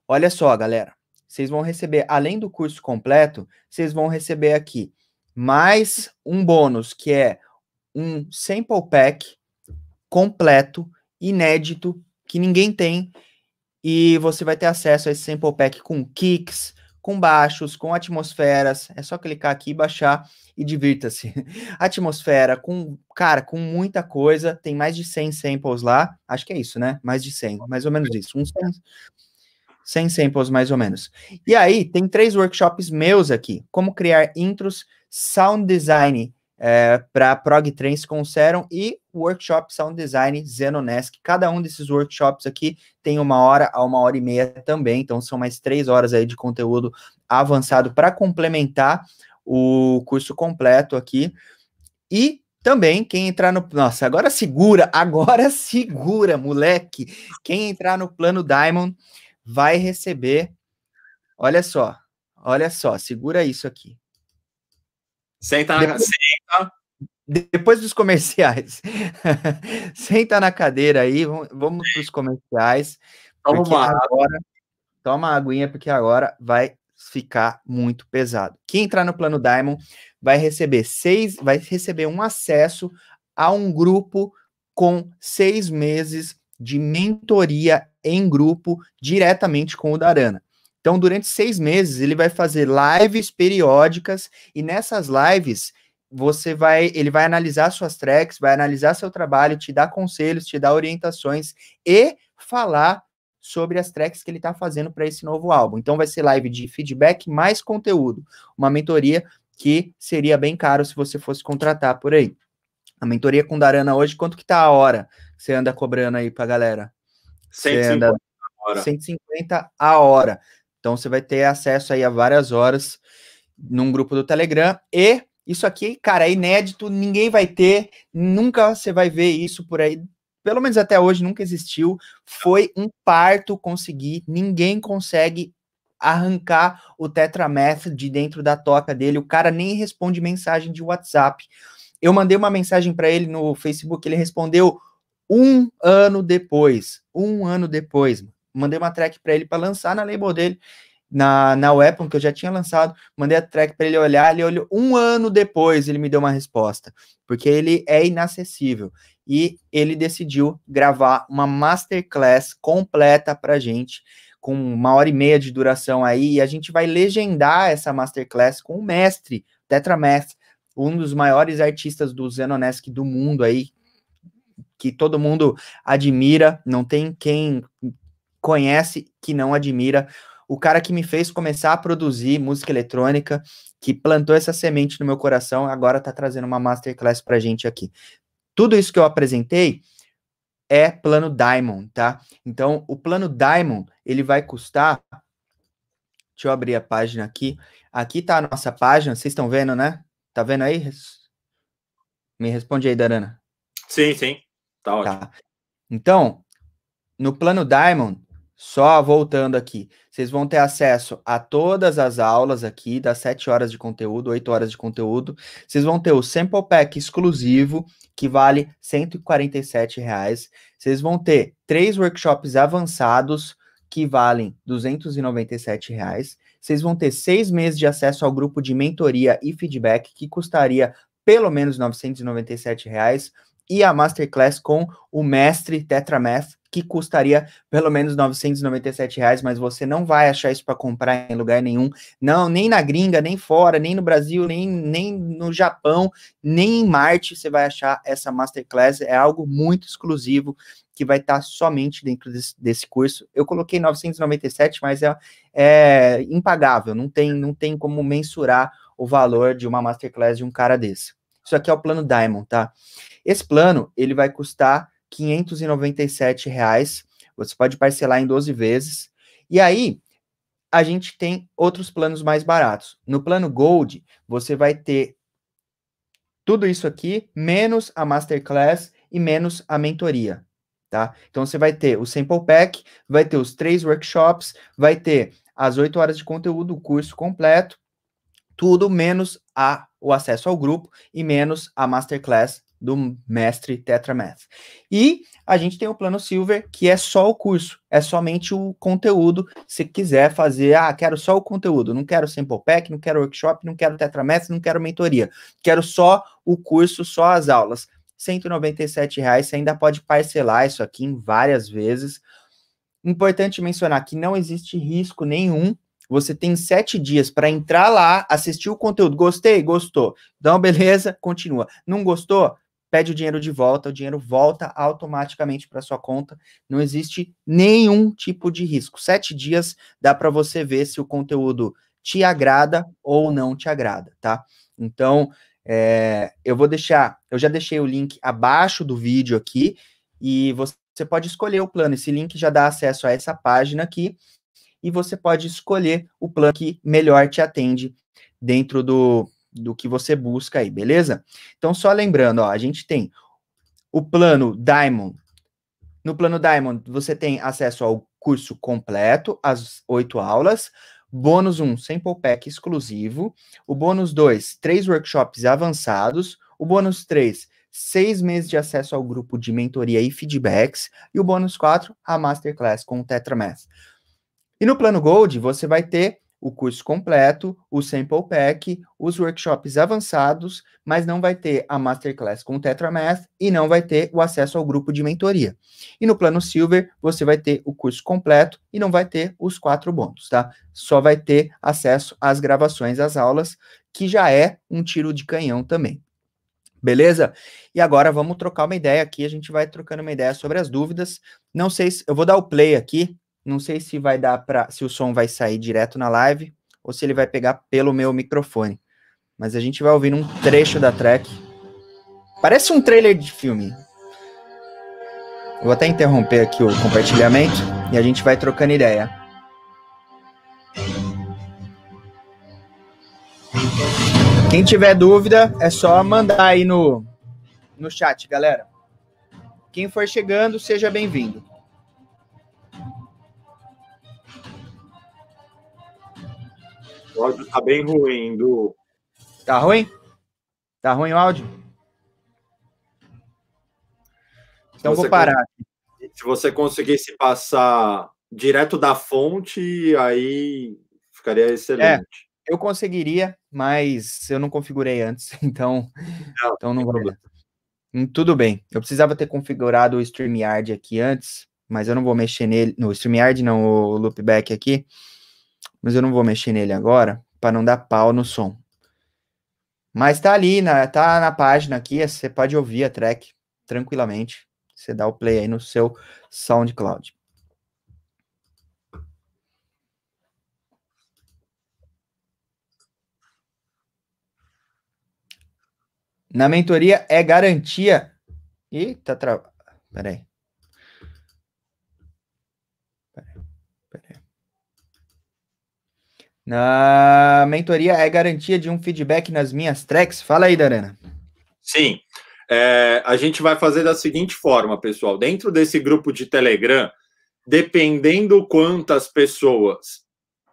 olha só, galera. Vocês vão receber, além do curso completo, vocês vão receber aqui mais um bônus, que é um sample pack completo inédito que ninguém tem e você vai ter acesso a esse sample pack com kicks, com baixos, com atmosferas. É só clicar aqui, baixar e divirta-se. [laughs] Atmosfera com, cara, com muita coisa. Tem mais de 100 samples lá. Acho que é isso, né? Mais de 100, mais ou menos isso. Uns 100, 100 samples mais ou menos. E aí, tem três workshops meus aqui: como criar intros, sound design é, eh, para prog trance com Serum e Workshop Sound Design Zenonesk. Né, cada um desses workshops aqui tem uma hora a uma hora e meia também, então são mais três horas aí de conteúdo avançado para complementar o curso completo aqui. E também, quem entrar no. Nossa, agora segura, [laughs] agora segura, moleque. Quem entrar no plano Diamond vai receber. Olha só, olha só, segura isso aqui. Senta, Depois... senta, depois dos comerciais. [laughs] Senta na cadeira aí, vamos para os comerciais. Toma uma agora, toma uma aguinha, porque agora vai ficar muito pesado. Quem entrar no plano Diamond vai receber seis, vai receber um acesso a um grupo com seis meses de mentoria em grupo diretamente com o Darana. Então, durante seis meses, ele vai fazer lives periódicas e nessas lives você vai, ele vai analisar suas tracks, vai analisar seu trabalho, te dar conselhos, te dar orientações e falar sobre as tracks que ele está fazendo para esse novo álbum. Então vai ser live de feedback mais conteúdo, uma mentoria que seria bem caro se você fosse contratar por aí. A mentoria com Darana hoje, quanto que tá a hora que você anda cobrando aí pra galera? 150 anda... a hora. 150 a hora. Então você vai ter acesso aí a várias horas num grupo do Telegram e isso aqui, cara, é inédito, ninguém vai ter, nunca você vai ver isso por aí. Pelo menos até hoje nunca existiu. Foi um parto conseguir, ninguém consegue arrancar o tetrameth de dentro da toca dele. O cara nem responde mensagem de WhatsApp. Eu mandei uma mensagem para ele no Facebook, ele respondeu um ano depois. Um ano depois. Mandei uma track para ele para lançar na label dele na, na Weapon, que eu já tinha lançado, mandei a track para ele olhar, ele olhou um ano depois, ele me deu uma resposta, porque ele é inacessível. E ele decidiu gravar uma masterclass completa para gente, com uma hora e meia de duração aí, e a gente vai legendar essa masterclass com o mestre, Tetramestre, um dos maiores artistas do Zenonesque do mundo aí, que todo mundo admira, não tem quem conhece que não admira o cara que me fez começar a produzir música eletrônica, que plantou essa semente no meu coração, agora está trazendo uma masterclass pra gente aqui. Tudo isso que eu apresentei é plano Diamond, tá? Então, o plano Diamond, ele vai custar Deixa eu abrir a página aqui. Aqui tá a nossa página, vocês estão vendo, né? Tá vendo aí? Me responde aí, Darana. Sim, sim. Tá, tá. ótimo. Tá. Então, no plano Diamond, só voltando aqui, vocês vão ter acesso a todas as aulas aqui, das 7 horas de conteúdo, 8 horas de conteúdo. Vocês vão ter o Sample Pack exclusivo, que vale R$ 147. Reais. Vocês vão ter três workshops avançados, que valem R$ 297. Reais. Vocês vão ter seis meses de acesso ao grupo de mentoria e feedback, que custaria pelo menos R$ 997. Reais. E a Masterclass com o mestre TetraMath, que custaria pelo menos 997 reais, mas você não vai achar isso para comprar em lugar nenhum, não, nem na gringa, nem fora, nem no Brasil, nem, nem no Japão, nem em Marte você vai achar essa masterclass, é algo muito exclusivo que vai estar tá somente dentro desse, desse, curso. Eu coloquei 997, mas é, é impagável, não tem, não tem como mensurar o valor de uma masterclass de um cara desse. Isso aqui é o plano Diamond, tá? Esse plano, ele vai custar 597 reais. Você pode parcelar em 12 vezes. E aí, a gente tem outros planos mais baratos. No plano Gold, você vai ter tudo isso aqui, menos a Masterclass e menos a mentoria, tá? Então, você vai ter o Sample Pack, vai ter os três workshops, vai ter as oito horas de conteúdo, o curso completo, tudo menos a, o acesso ao grupo e menos a Masterclass do mestre TetraMath. E a gente tem o plano Silver, que é só o curso, é somente o conteúdo. Se quiser fazer, ah, quero só o conteúdo, não quero sample pack, não quero workshop, não quero TetraMath, não quero mentoria. Quero só o curso, só as aulas. R$ reais, você ainda pode parcelar isso aqui em várias vezes. Importante mencionar que não existe risco nenhum você tem sete dias para entrar lá, assistir o conteúdo. Gostei? Gostou. Então, beleza, continua. Não gostou? pede o dinheiro de volta, o dinheiro volta automaticamente para sua conta, não existe nenhum tipo de risco. Sete dias dá para você ver se o conteúdo te agrada ou não te agrada, tá? Então, é, eu vou deixar, eu já deixei o link abaixo do vídeo aqui e você pode escolher o plano. Esse link já dá acesso a essa página aqui e você pode escolher o plano que melhor te atende dentro do do que você busca aí, beleza? Então, só lembrando, ó, a gente tem o plano Diamond. No plano Diamond, você tem acesso ao curso completo, as oito aulas. Bônus 1, um, sample pack exclusivo. O bônus 2, três workshops avançados. O bônus 3, seis meses de acesso ao grupo de mentoria e feedbacks. E o bônus 4, a masterclass com o Tetramath. E no plano Gold, você vai ter o curso completo, o sample pack, os workshops avançados, mas não vai ter a masterclass com o TetraMath e não vai ter o acesso ao grupo de mentoria. E no plano Silver, você vai ter o curso completo e não vai ter os quatro bônus, tá? Só vai ter acesso às gravações, às aulas, que já é um tiro de canhão também. Beleza? E agora vamos trocar uma ideia aqui, a gente vai trocando uma ideia sobre as dúvidas. Não sei se eu vou dar o play aqui não sei se vai dar para se o som vai sair direto na live ou se ele vai pegar pelo meu microfone. Mas a gente vai ouvir um trecho da track. Parece um trailer de filme. vou até interromper aqui o compartilhamento e a gente vai trocando ideia. Quem tiver dúvida, é só mandar aí no, no chat, galera. Quem for chegando, seja bem-vindo. O áudio tá bem ruim, do. Tá ruim? Tá ruim o áudio? Então vou parar. Se você conseguisse passar direto da fonte, aí ficaria excelente. É, eu conseguiria, mas eu não configurei antes, [laughs] então não, então não vou. Hum, tudo bem. Eu precisava ter configurado o StreamYard aqui antes, mas eu não vou mexer nele. No StreamYard, não, o loopback aqui mas eu não vou mexer nele agora para não dar pau no som. Mas tá ali, na, tá na página aqui, você pode ouvir a track tranquilamente. Você dá o play aí no seu SoundCloud. Na mentoria é garantia. Eita, tra... peraí. Na mentoria é garantia de um feedback nas minhas tracks? Fala aí, Darana. Sim. É, a gente vai fazer da seguinte forma, pessoal. Dentro desse grupo de Telegram, dependendo quantas pessoas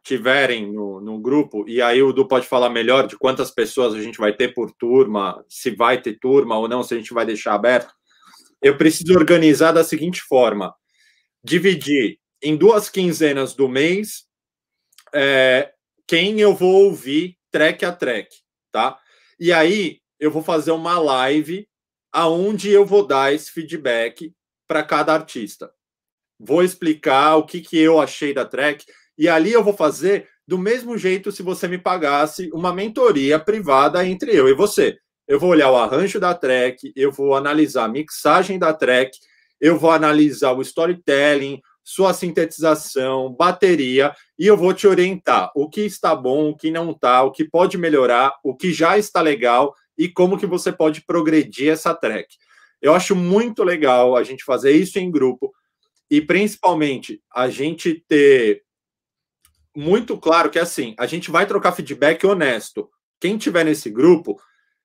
tiverem no, no grupo, e aí o Du pode falar melhor de quantas pessoas a gente vai ter por turma, se vai ter turma ou não, se a gente vai deixar aberto, eu preciso organizar da seguinte forma: dividir em duas quinzenas do mês é, quem eu vou ouvir track a track, tá? E aí eu vou fazer uma live aonde eu vou dar esse feedback para cada artista. Vou explicar o que, que eu achei da track e ali eu vou fazer do mesmo jeito se você me pagasse uma mentoria privada entre eu e você. Eu vou olhar o arranjo da track, eu vou analisar a mixagem da track, eu vou analisar o storytelling, sua sintetização, bateria, e eu vou te orientar o que está bom, o que não está, o que pode melhorar, o que já está legal e como que você pode progredir essa track. Eu acho muito legal a gente fazer isso em grupo e principalmente a gente ter muito claro que assim, a gente vai trocar feedback honesto. Quem tiver nesse grupo,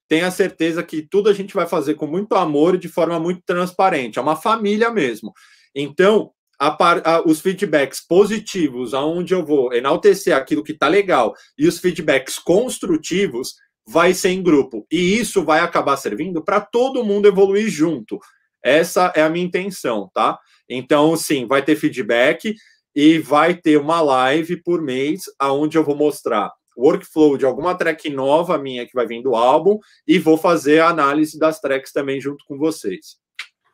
tenha certeza que tudo a gente vai fazer com muito amor e de forma muito transparente. É uma família mesmo. Então, a a, os feedbacks positivos, aonde eu vou enaltecer aquilo que está legal, e os feedbacks construtivos, vai ser em grupo. E isso vai acabar servindo para todo mundo evoluir junto. Essa é a minha intenção, tá? Então, sim, vai ter feedback e vai ter uma live por mês aonde eu vou mostrar workflow de alguma track nova minha que vai vir do álbum e vou fazer a análise das tracks também junto com vocês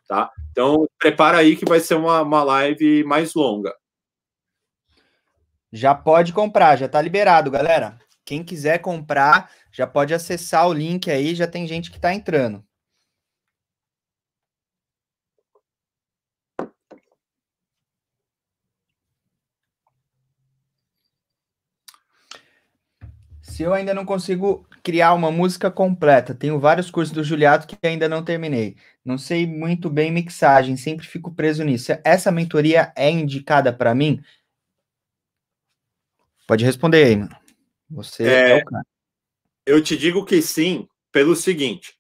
tá? Então, prepara aí que vai ser uma, uma live mais longa. Já pode comprar, já está liberado, galera. Quem quiser comprar, já pode acessar o link aí, já tem gente que está entrando. Se eu ainda não consigo criar uma música completa, tenho vários cursos do Juliato que ainda não terminei. Não sei muito bem mixagem, sempre fico preso nisso. Essa mentoria é indicada para mim? Pode responder aí, mano. Você é, é Eu te digo que sim, pelo seguinte.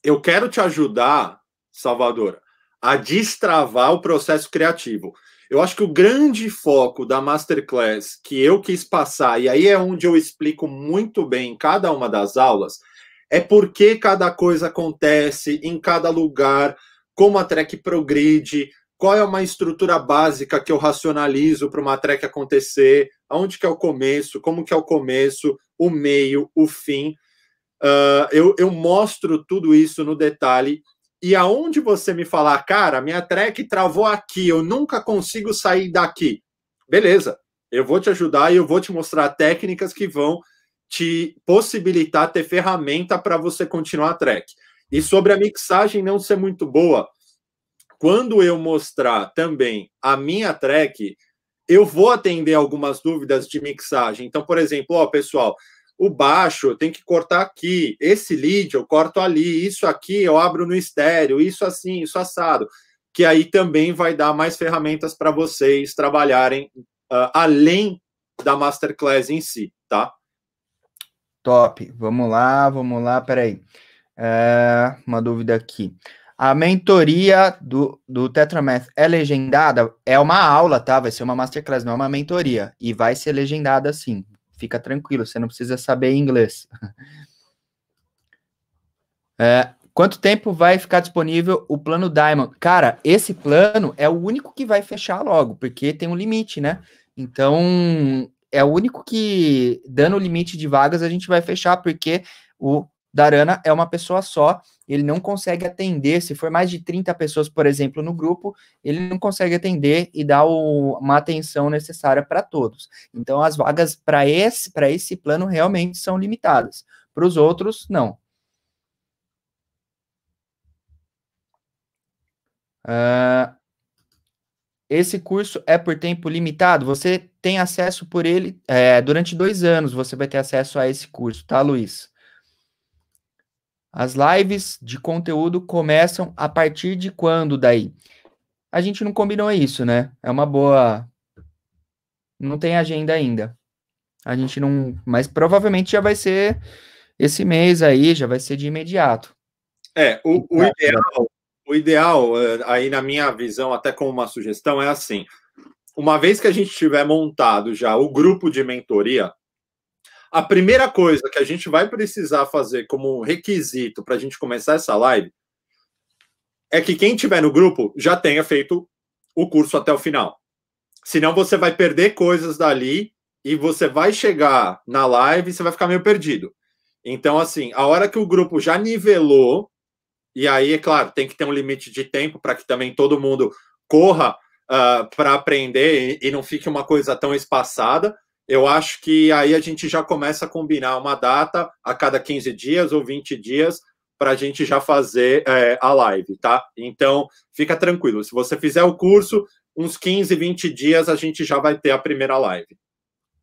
Eu quero te ajudar, Salvador, a destravar o processo criativo. Eu acho que o grande foco da masterclass que eu quis passar, e aí é onde eu explico muito bem em cada uma das aulas, é por que cada coisa acontece em cada lugar, como a track progride, qual é uma estrutura básica que eu racionalizo para uma track acontecer, aonde que é o começo, como que é o começo, o meio, o fim. Uh, eu, eu mostro tudo isso no detalhe e aonde você me falar, cara, minha track travou aqui, eu nunca consigo sair daqui. Beleza, eu vou te ajudar e eu vou te mostrar técnicas que vão te possibilitar ter ferramenta para você continuar a track. E sobre a mixagem não ser muito boa, quando eu mostrar também a minha track, eu vou atender algumas dúvidas de mixagem. Então, por exemplo, ó, pessoal, o baixo eu tenho que cortar aqui, esse lead eu corto ali, isso aqui eu abro no estéreo, isso assim, isso assado, que aí também vai dar mais ferramentas para vocês trabalharem uh, além da masterclass em si, tá? Top, vamos lá, vamos lá, peraí. É, uma dúvida aqui. A mentoria do, do Tetramath é legendada? É uma aula, tá? Vai ser uma masterclass, não é uma mentoria. E vai ser legendada, sim. Fica tranquilo, você não precisa saber inglês. [laughs] É, quanto tempo vai ficar disponível o plano Diamond? Cara, esse plano é o único que vai fechar logo, porque tem um limite, né? Então, é o único que, dando o limite de vagas, a gente vai fechar, porque o Darana é uma pessoa só, ele não consegue atender. Se for mais de 30 pessoas, por exemplo, no grupo, ele não consegue atender e dar o, uma atenção necessária para todos. Então, as vagas para esse, esse plano realmente são limitadas. Para os outros, não. Uh, esse curso é por tempo limitado. Você tem acesso por ele é, durante dois anos. Você vai ter acesso a esse curso, tá, Luiz? As lives de conteúdo começam a partir de quando daí? A gente não combinou isso, né? É uma boa. Não tem agenda ainda. A gente não. Mas provavelmente já vai ser esse mês aí, já vai ser de imediato. É, o, o tá, né? ideal, o ideal, eh, aí na minha visão, até como uma sugestão, é assim: uma vez que a gente tiver montado já o grupo de mentoria, a primeira coisa que a gente vai precisar fazer como requisito para a gente começar essa live é que quem tiver no grupo já tenha feito o curso até o final. Senão você vai perder coisas dali e você vai chegar na live e você vai ficar meio perdido. Então, assim, a hora que o grupo já nivelou, e aí, é claro, tem que ter um limite de tempo para que também todo mundo corra uh, ah, para aprender e, e não fique uma coisa tão espaçada eu acho que aí a gente já começa a combinar uma data a cada 15 dias ou 20 dias para a gente já fazer é, a live, tá? Então, fica tranquilo. Se você fizer o curso, uns 15, 20 dias a gente já vai ter a primeira live.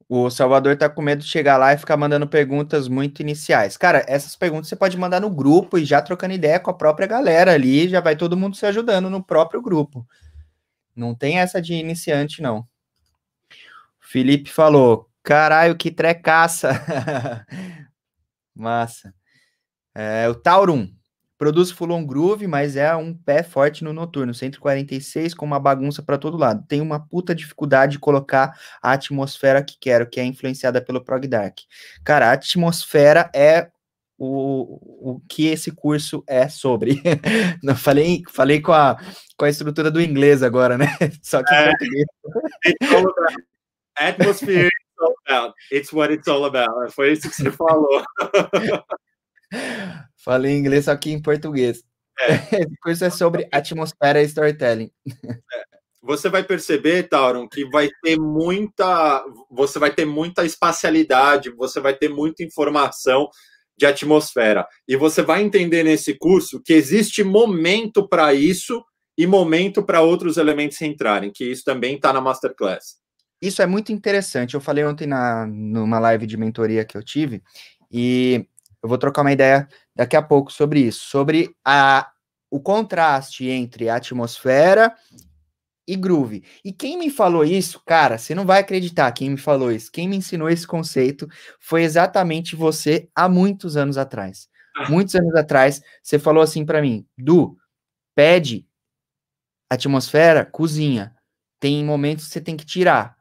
O Salvador tá com medo de chegar lá e ficar mandando perguntas muito iniciais. Cara, essas perguntas você pode mandar no grupo e já trocando ideia com a própria galera ali, já vai todo mundo se ajudando no próprio grupo. Não tem essa de iniciante, não. Felipe falou: caralho, que trecaça! [laughs] Massa. É, o Taurum. Produz Fulon Groove, mas é um pé forte no noturno. 146 com uma bagunça para todo lado. Tem uma puta dificuldade de colocar a atmosfera que quero, que é influenciada pelo Prog Dark. Cara, a atmosfera é o, o que esse curso é sobre. [laughs] Não, falei falei com, a, com a estrutura do inglês agora, né? [laughs] Só que. É. Atmosphere é all about. It's what it's all about. É foi isso que você falou. [laughs] Falei inglês, só que em português. É. [laughs] Esse curso é sobre atmosfera e storytelling. É. Você vai perceber, Tauron, que vai ter muita. Você vai ter muita espacialidade, você vai ter muita informação de atmosfera. E você vai entender nesse curso que existe momento para isso e momento para outros elementos entrarem, que isso também está na masterclass. Isso é muito interessante. Eu falei ontem na, numa live de mentoria que eu tive, e eu vou trocar uma ideia daqui a pouco sobre isso, sobre a, o contraste entre atmosfera e groove. E quem me falou isso, cara, você não vai acreditar quem me falou isso. Quem me ensinou esse conceito foi exatamente você há muitos anos atrás. Ah. Muitos anos atrás, você falou assim para mim, Du, pede atmosfera, cozinha. Tem momentos que você tem que tirar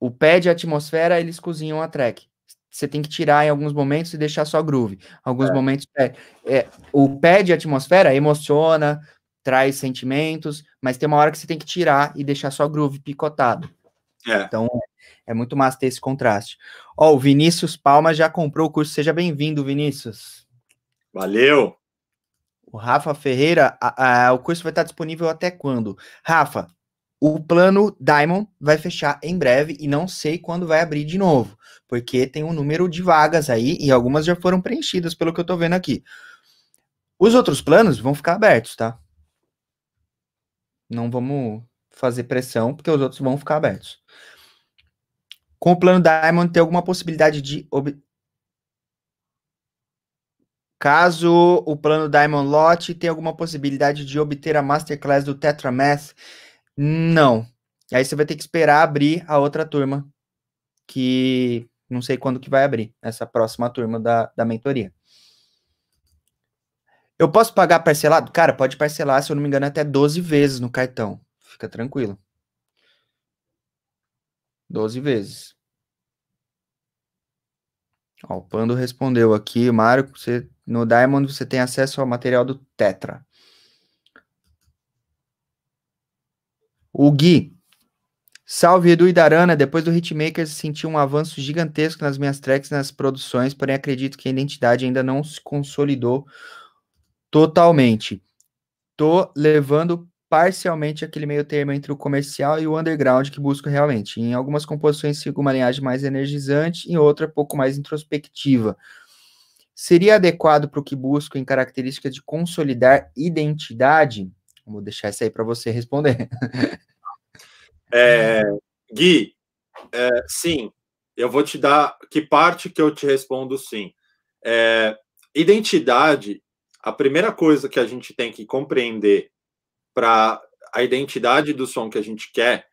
o pad e a atmosfera, eles cozinham a track. Você tem que tirar em alguns momentos e deixar só groove. Alguns é. momentos. É, é, o pad e a atmosfera emociona, traz sentimentos, mas tem uma hora que você tem que tirar e deixar só groove picotado. É. Então, é muito massa ter esse contraste. Ó, oh, o Vinícius Palma já comprou o curso. Seja bem-vindo, Vinícius. Valeu! O Rafa Ferreira, a, a, o curso vai estar disponível até quando? Rafa, o plano Diamond vai fechar em breve e não sei quando vai abrir de novo, porque tem um número de vagas aí e algumas já foram preenchidas, pelo que eu tô vendo aqui. Os outros planos vão ficar abertos, tá? Não vamos fazer pressão, porque os outros vão ficar abertos. Com o plano Diamond, tem alguma possibilidade de. Ob... Caso o plano Diamond lote, tem alguma possibilidade de obter a Masterclass do Tetramath não. Aí você vai ter que esperar abrir a outra turma, que não sei quando que vai abrir, essa próxima turma da, da mentoria. Eu posso pagar parcelado? Cara, pode parcelar, se eu não me engano, até 12 vezes no cartão. Fica tranquilo. 12 vezes. Ó, o Pando respondeu aqui, Mário, você, no Diamond você tem acesso ao material do Tetra. O Gui. Salve Edu Darana. Depois do Hitmakers, senti um avanço gigantesco nas minhas tracks nas produções, porém acredito que a identidade ainda não se consolidou totalmente. Tô levando parcialmente aquele meio termo entre o comercial e o underground que busco realmente. Em algumas composições sigo uma linhagem mais energizante, em outra pouco mais introspectiva. Seria adequado para o que busco em característica de consolidar identidade? Vou deixar isso aí para você responder. [laughs] É, Gui, é, sim, eu vou te dar que parte que eu te respondo sim. É, identidade, a primeira coisa que a gente tem que compreender para a identidade do som que a gente quer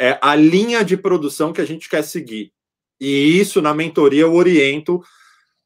é a linha de produção que a gente quer seguir. E isso na mentoria eu oriento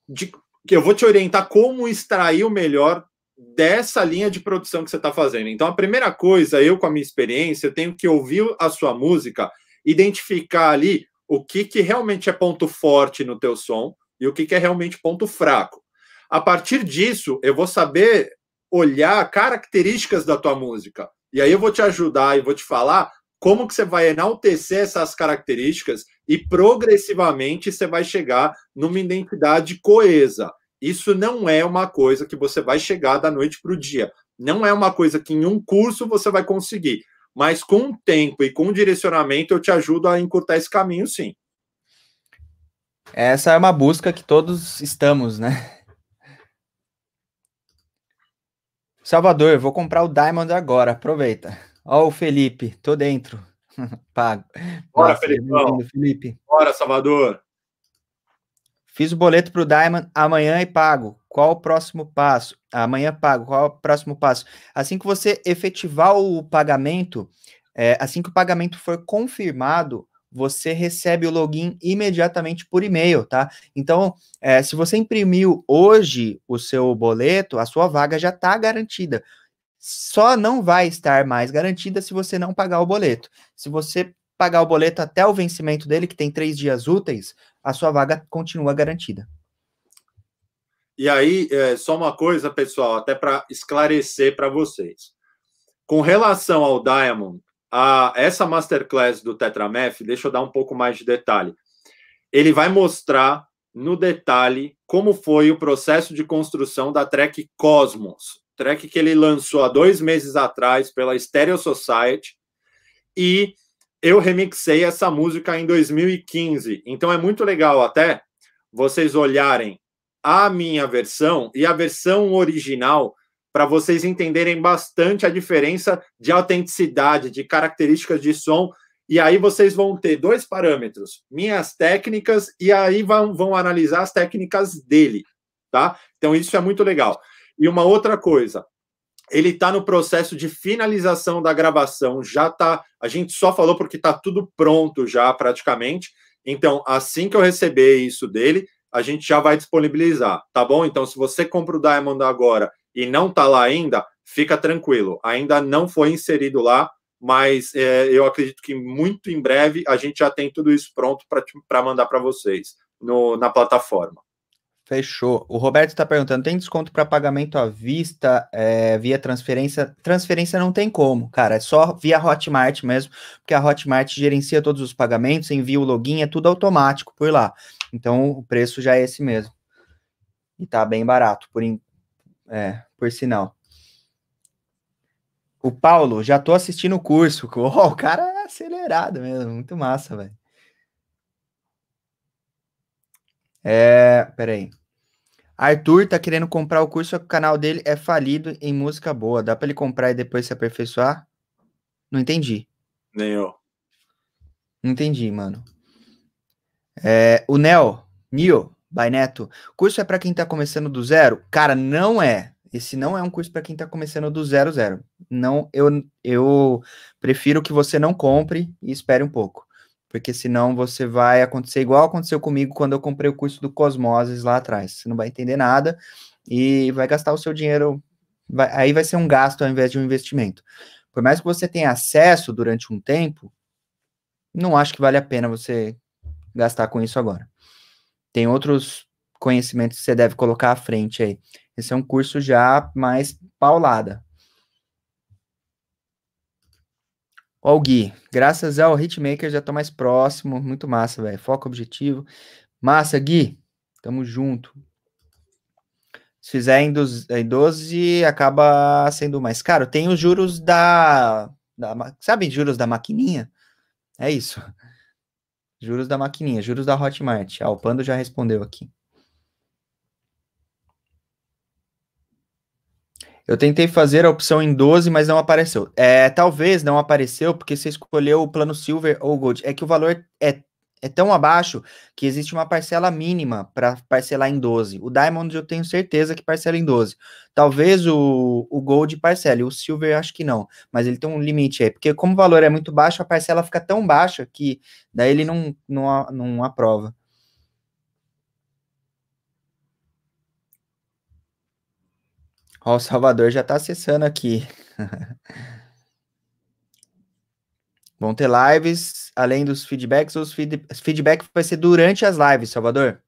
de, que eu vou te orientar como extrair o melhor dessa linha de produção que você está fazendo. Então, a primeira coisa, eu com a minha experiência, eu tenho que ouvir a sua música, identificar ali o que, que realmente é ponto forte no teu som e o que, que é realmente ponto fraco. A partir disso, eu vou saber olhar características da tua música. E aí eu vou te ajudar e vou te falar como que você vai enaltecer essas características e progressivamente você vai chegar numa identidade coesa. Isso não é uma coisa que você vai chegar da noite para o dia. Não é uma coisa que em um curso você vai conseguir. Mas com tempo e com direcionamento, eu te ajudo a encurtar esse caminho, sim. Essa é uma busca que todos estamos, né? Salvador, vou comprar o Diamond agora, aproveita. Ó, o Felipe, tô dentro. [laughs] Pago. Bora, Felipe. Bora, Salvador. Fiz o boleto para o Diamond amanhã e pago. Qual o próximo passo? Amanhã pago. Qual o próximo passo? Assim que você efetivar o pagamento, é, assim que o pagamento for confirmado, você recebe o login imediatamente por e-mail, tá? Então, é, se você imprimiu hoje o seu boleto, a sua vaga já está garantida. Só não vai estar mais garantida se você não pagar o boleto. Se você pagar o boleto até o vencimento dele, que tem três dias úteis, a sua vaga continua garantida. E aí, é, só uma coisa, pessoal, até para esclarecer para vocês. Com relação ao Diamond, a, essa masterclass do TetraMF, deixa eu dar um pouco mais de detalhe. Ele vai mostrar no detalhe como foi o processo de construção da track Cosmos, track que ele lançou há dois meses atrás pela Stereo Society e eu remixei essa música em 2015. Então é muito legal até vocês olharem a minha versão e a versão original para vocês entenderem bastante a diferença de autenticidade, de características de som. E aí vocês vão ter dois parâmetros, minhas técnicas e aí vão, vão analisar as técnicas dele, tá? Então isso é muito legal. E uma outra coisa, ele está no processo de finalização da gravação, já tá. A gente só falou porque está tudo pronto já praticamente. Então, assim que eu receber isso dele, a gente já vai disponibilizar, tá bom? Então, se você compra o Diamond agora e não está lá ainda, fica tranquilo, ainda não foi inserido lá, mas é, eu acredito que muito em breve a gente já tem tudo isso pronto para mandar para vocês no, na plataforma. Fechou. O Roberto está perguntando: tem desconto para pagamento à vista é, via transferência? Transferência não tem como, cara. É só via Hotmart mesmo, porque a Hotmart gerencia todos os pagamentos, envia o login, é tudo automático por lá. Então o preço já é esse mesmo. E tá bem barato, por, in... é, por sinal. O Paulo, já tô assistindo o curso. Oh, [laughs] o cara é acelerado mesmo, muito massa, velho. É, peraí. Arthur tá querendo comprar o curso, o canal dele é falido em música boa. Dá para ele comprar e depois se aperfeiçoar? Não entendi. Nem eu. Não entendi, mano. É, o Neo, Neo, by Neto. Curso é para quem tá começando do zero? Cara, não é. Esse não é um curso para quem está começando do zero zero. Não, eu, eu prefiro que você não compre e espere um pouco porque senão você vai acontecer igual aconteceu comigo quando eu comprei o curso do Cosmoses lá atrás. Você não vai entender nada e vai gastar o seu dinheiro. Vai, aí vai ser um gasto ao invés de um investimento. Por mais que você tenha acesso durante um tempo, não acho que vale a pena você gastar com isso agora. Tem outros conhecimentos que você deve colocar à frente aí. Esse é um curso já mais paulada. Ó, o Gui, graças ao Hitmaker já tô mais próximo. Muito massa, velho. Foco objetivo. Massa, Gui. Tamo junto. Se fizer em 12, acaba sendo mais caro. Tem os juros da. da sabe, juros da maquininha? É isso. Juros da maquininha, juros da Hotmart. Ah, o Pando já respondeu aqui. Eu tentei fazer a opção em 12, mas não apareceu. É, talvez não apareceu porque você escolheu o plano Silver ou Gold. É que o valor é, é tão abaixo que existe uma parcela mínima para parcelar em 12. O Diamond eu tenho certeza que parcela em 12. Talvez o, o Gold parcele, o Silver acho que não. Mas ele tem um limite aí. Porque como o valor é muito baixo, a parcela fica tão baixa que daí ele não, não, não aprova. Ó, o Salvador já está acessando aqui. [laughs] Vão ter lives, além dos feedbacks, os feed... feedback vai ser durante as lives, Salvador.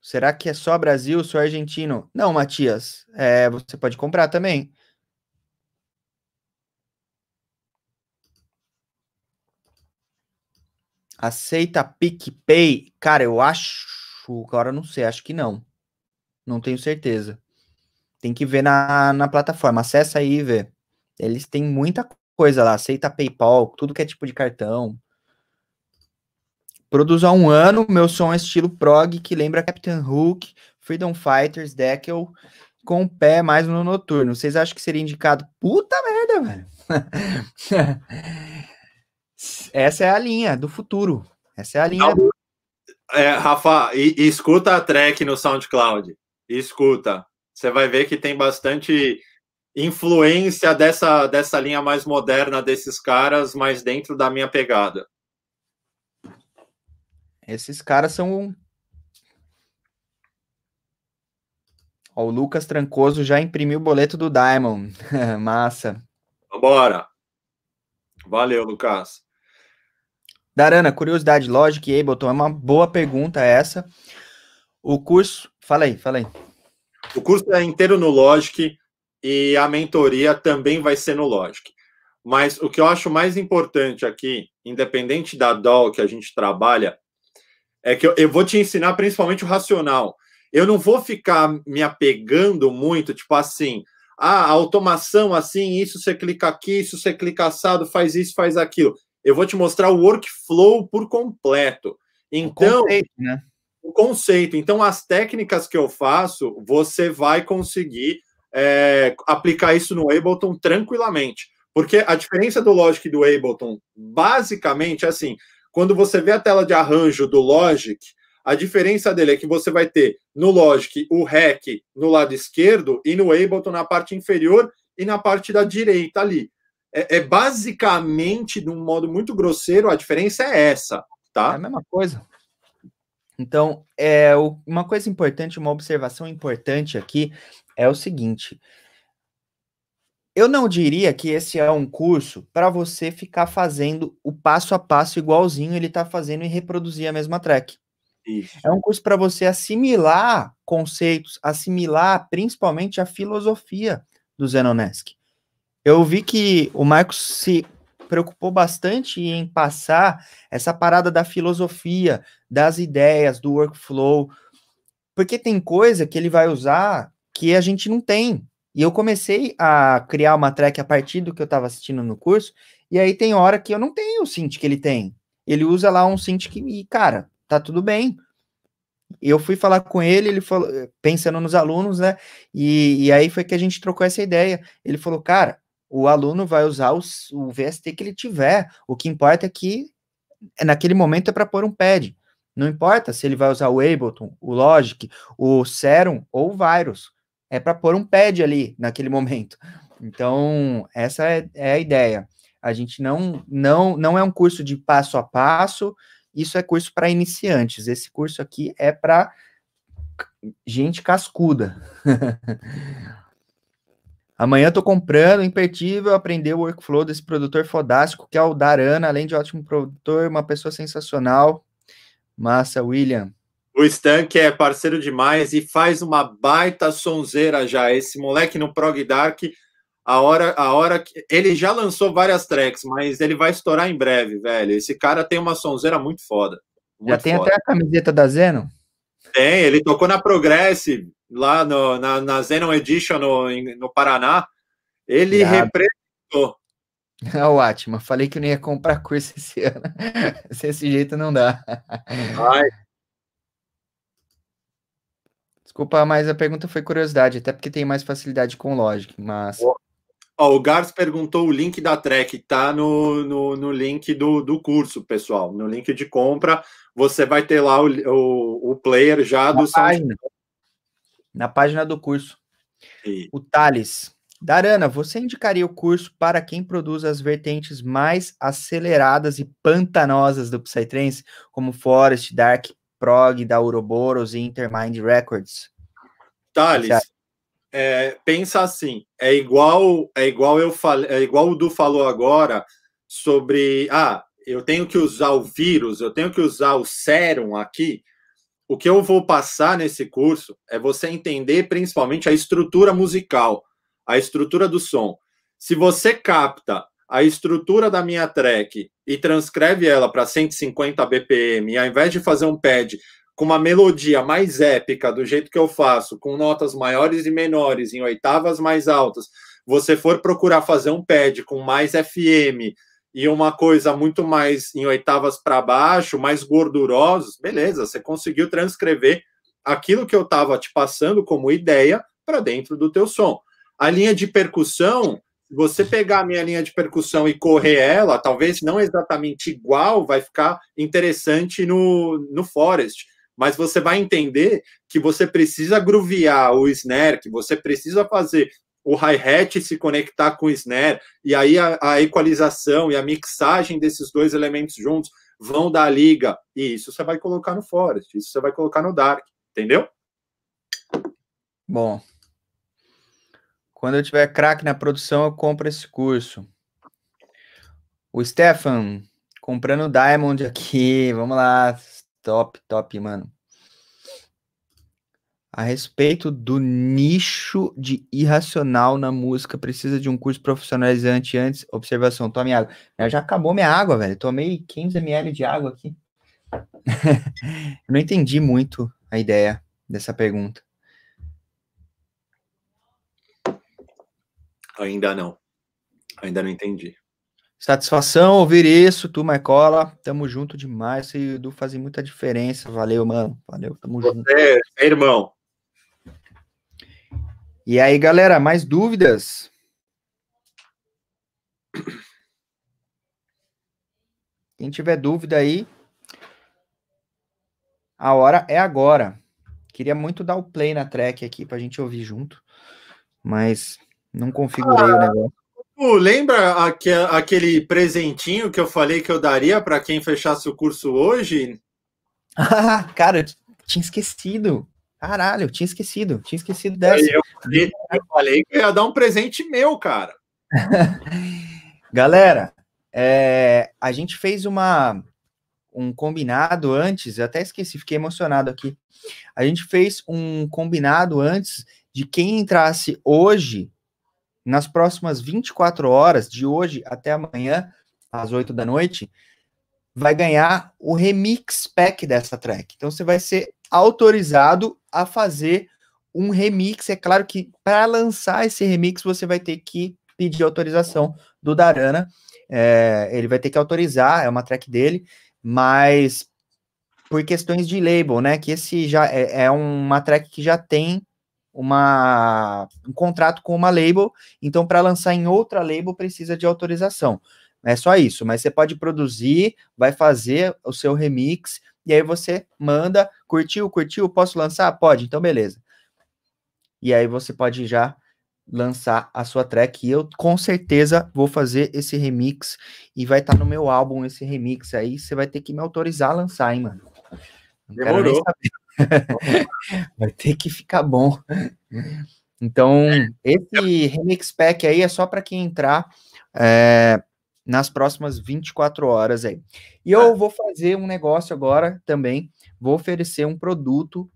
Será que é só Brasil, só argentino? Não, Matias. É, você pode comprar também. Aceita PicPay? Cara, eu acho. Agora não sei, acho que não. Não tenho certeza. Tem que ver na, na plataforma. Acessa aí e vê. Eles têm muita coisa lá. Aceita PayPal, tudo que é tipo de cartão. Produz há um ano, meu som é estilo prog, que lembra Captain Hook, Freedom Fighters, Deckel, com o pé mais no noturno. Vocês acham que seria indicado? Puta merda, velho. [laughs] Essa é a linha do futuro. Essa é a linha. É, Rafa, e, e escuta a track no SoundCloud escuta. Você vai ver que tem bastante influência dessa, dessa linha mais moderna desses caras, mas dentro da minha pegada. Esses caras são. Ó, o Lucas Trancoso já imprimiu o boleto do Diamond. [laughs] Massa. Bora. Valeu, Lucas. Darana, curiosidade, Logic e Ableton é uma boa pergunta essa. O curso Fala aí, fala aí. O curso é inteiro no Logic e a mentoria também vai ser no Logic. Mas o que eu acho mais importante aqui, independente da DAO que a gente trabalha, é que eu, eu vou te ensinar principalmente o racional. Eu não vou ficar me apegando muito, tipo assim, ah, a automação assim, isso você clica aqui, isso você clica assado, faz isso, faz aquilo. Eu vou te mostrar o workflow por completo. Então, conceito, né? o conceito. Então, as técnicas que eu faço, você vai conseguir é, aplicar isso no Ableton tranquilamente. Porque a diferença do Logic e do Ableton, basicamente, é assim: quando você vê a tela de arranjo do Logic, a diferença dele é que você vai ter no Logic o REC no lado esquerdo e no Ableton na parte inferior e na parte da direita ali. É, é basicamente, de um modo muito grosseiro, a diferença é essa, tá? É a mesma coisa. Então, é, uma coisa importante, uma observação importante aqui é o seguinte. Eu não diria que esse é um curso para você ficar fazendo o passo a passo igualzinho ele está fazendo e reproduzir a mesma track. Isso. É um curso para você assimilar conceitos, assimilar principalmente a filosofia do Zenonesc. Eu vi que o Marcos se preocupou bastante em passar essa parada da filosofia, das ideias, do workflow, porque tem coisa que ele vai usar que a gente não tem. E eu comecei a criar uma track a partir do que eu estava assistindo no curso, e aí tem hora que eu não tenho o synth que ele tem. Ele usa lá um synth que, e, cara, tá tudo bem. Eu fui falar com ele, ele falou, pensando nos alunos, né? E, e aí foi que a gente trocou essa ideia. Ele falou, cara, o aluno vai usar o, o VST que ele tiver. O que importa é que naquele momento é para pôr um pad. Não importa se ele vai usar o Ableton, o Logic, o Serum ou o Virus. É para pôr um pad ali naquele [laughs] momento. Então, essa é, é, a ideia. A gente não, não, não é um curso de passo a passo, isso é curso para iniciantes. Esse curso aqui é para gente cascuda. [laughs] Amanhã estou comprando, impertível, aprender o workflow desse produtor fodástico, que é o Darana, além de ótimo produtor, uma pessoa sensacional. Massa, William. O Stank é parceiro demais e faz uma baita sonzeira já. Esse moleque no Prog Dark, a hora, a hora que. Ele já lançou várias tracks, mas ele vai estourar em breve, velho. Esse cara tem uma sonzeira muito foda. Muito já tem foda. até a camiseta da Zeno? Tem, ele tocou na Progress, lá no, na, na Zenon Edition no, no Paraná. Ele Irado. representou. [laughs] Ah, ótimo. falei que não ia comprar curso [laughs] esse ano. [laughs] esse jeito não dá. Ai. Desculpa, mas a pergunta foi curiosidade, até porque tem mais facilidade com Logic, mas. Oh. o Gars perguntou o link da Trek, tá no, no, no, link do, do curso, pessoal. No link de compra, você vai ter lá o, o, o player já na do página, Na página do curso. E... O Thales, Darana, você indicaria o curso para quem produz as vertentes mais aceleradas e pantanosas do Psytrance, como Forest, Dark, Prog, da Uroboros e Intermind Records? Thales, é, pensa assim, é igual é igual eu falei, é igual o Du falou agora sobre ah, eu tenho que usar o vírus, eu tenho que usar o sérum aqui. O que eu vou passar nesse curso é você entender principalmente a estrutura musical a estrutura do som. Se você capta a estrutura da minha track e transcreve ela para 150 BPM, e ao invés de fazer um pad com uma melodia mais épica, do jeito que eu faço, com notas maiores e menores, em oitavas mais altas, você for procurar fazer um pad com mais FM e uma coisa muito mais em oitavas para baixo, mais gordurosos, beleza, você conseguiu transcrever aquilo que eu estava te passando como ideia para dentro do teu som. A linha de percussão, se você pegar a minha linha de percussão e correr ela, talvez não exatamente igual, vai ficar interessante no, no Forest. Mas você vai entender que você precisa gruviar o snare, que você precisa fazer o hi-hat se conectar com o snare, e aí a, a, equalização e a mixagem desses dois elementos juntos vão dar liga. E isso você vai colocar no Forest, isso você vai colocar no Dark, entendeu? Bom, quando eu tiver craque na produção, eu compro esse curso. O Stefan, comprando Diamond aqui. [laughs] Vamos lá. Top, top, mano. A respeito do nicho de irracional na música, precisa de um curso profissionalizante antes. Observação, tome água. Eu já acabou minha água, velho. Tomei 15 ml de água aqui. [laughs] não entendi muito a ideia dessa pergunta. Ainda não. Ainda não entendi. Satisfação ouvir isso, tu, Maicola. Tamo junto demais. Você e o Edu fazem muita diferença. Valeu, mano. Valeu, tamo Você, junto. É, irmão. E aí, galera, mais dúvidas? Quem tiver dúvida aí, a hora é agora. Queria muito dar o play na track aqui pra gente ouvir junto, mas não configurei ah, o negócio. lembra aquele presentinho que eu falei que eu daria para quem fechasse o curso hoje? [laughs] Ah, cara, eu tinha esquecido. Caralho, eu tinha esquecido. Tinha esquecido dessa. Eu falei, eu falei que eu ia dar um presente meu, cara. [laughs] Galera, é, a gente fez uma um combinado antes, eu até esqueci, fiquei emocionado aqui. A gente fez um combinado antes de quem entrasse hoje nas próximas 24 horas, de hoje até amanhã, às 8 da noite, vai ganhar o remix pack dessa track. Então você vai ser autorizado a fazer um remix. É claro que para lançar esse remix você vai ter que pedir autorização do Darana. É, ele vai ter que autorizar, é uma track dele, mas por questões de label, né? Que esse já é, é uma track que já tem uma, um contrato com uma label, então para lançar em outra label precisa de autorização. É só isso, mas você pode produzir, vai fazer o seu remix, e aí você manda, curtiu, curtiu, posso lançar? Pode, então beleza. E aí você pode já lançar a sua track. E eu com certeza vou fazer esse remix e vai estar tá no meu álbum esse remix aí. Você vai ter que me autorizar a lançar, hein, mano? Não Demorou. [laughs] Vai ter que ficar bom. Então, é. esse Remix Pack aí é só para quem entrar é, nas próximas 24 horas aí. E eu vou fazer um negócio agora também. Vou oferecer um produto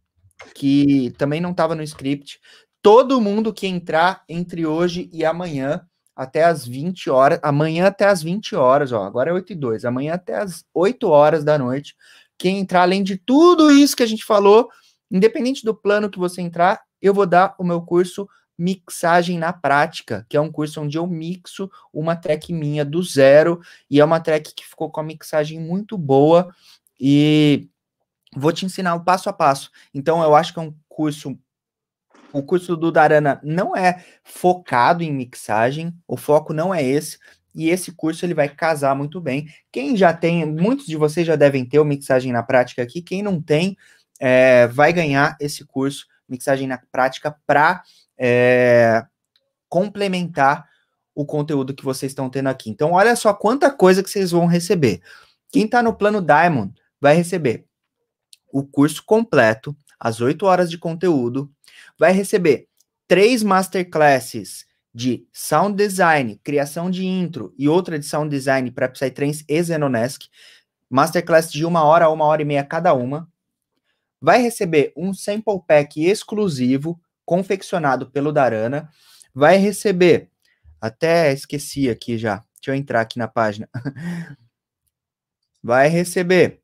que também não estava no script. Todo mundo que entrar entre hoje e amanhã, até as 20 horas, amanhã até as 20 horas, ó, agora é 8 e 2, amanhã até as 8 horas da noite, quem entrar além de tudo isso que a gente falou, independente do plano que você entrar, eu vou dar o meu curso Mixagem na Prática, que é um curso onde eu mixo uma track minha do zero, e é uma track que ficou com a mixagem muito boa, e vou te ensinar o passo a passo. Então, eu acho que é um curso. O curso do Darana não é focado em mixagem, o foco não é esse, e esse curso ele vai casar muito bem. Quem já tem, muitos de vocês já devem ter o Mixagem na Prática aqui, quem não tem, é, vai ganhar esse curso Mixagem na Prática para é, complementar o conteúdo que vocês estão tendo aqui. Então, olha só quanta coisa que vocês vão receber. Quem está no plano Diamond vai receber o curso completo, as 8 horas de conteúdo, vai receber três masterclasses de sound design, criação de intro e outra de sound design para Psytrance e Zenonesque, masterclass de uma hora a uma hora e meia cada uma. Vai receber um sample pack exclusivo, confeccionado pelo Darana. Vai receber, até esqueci aqui já, deixa eu entrar aqui na página. [laughs] Vai receber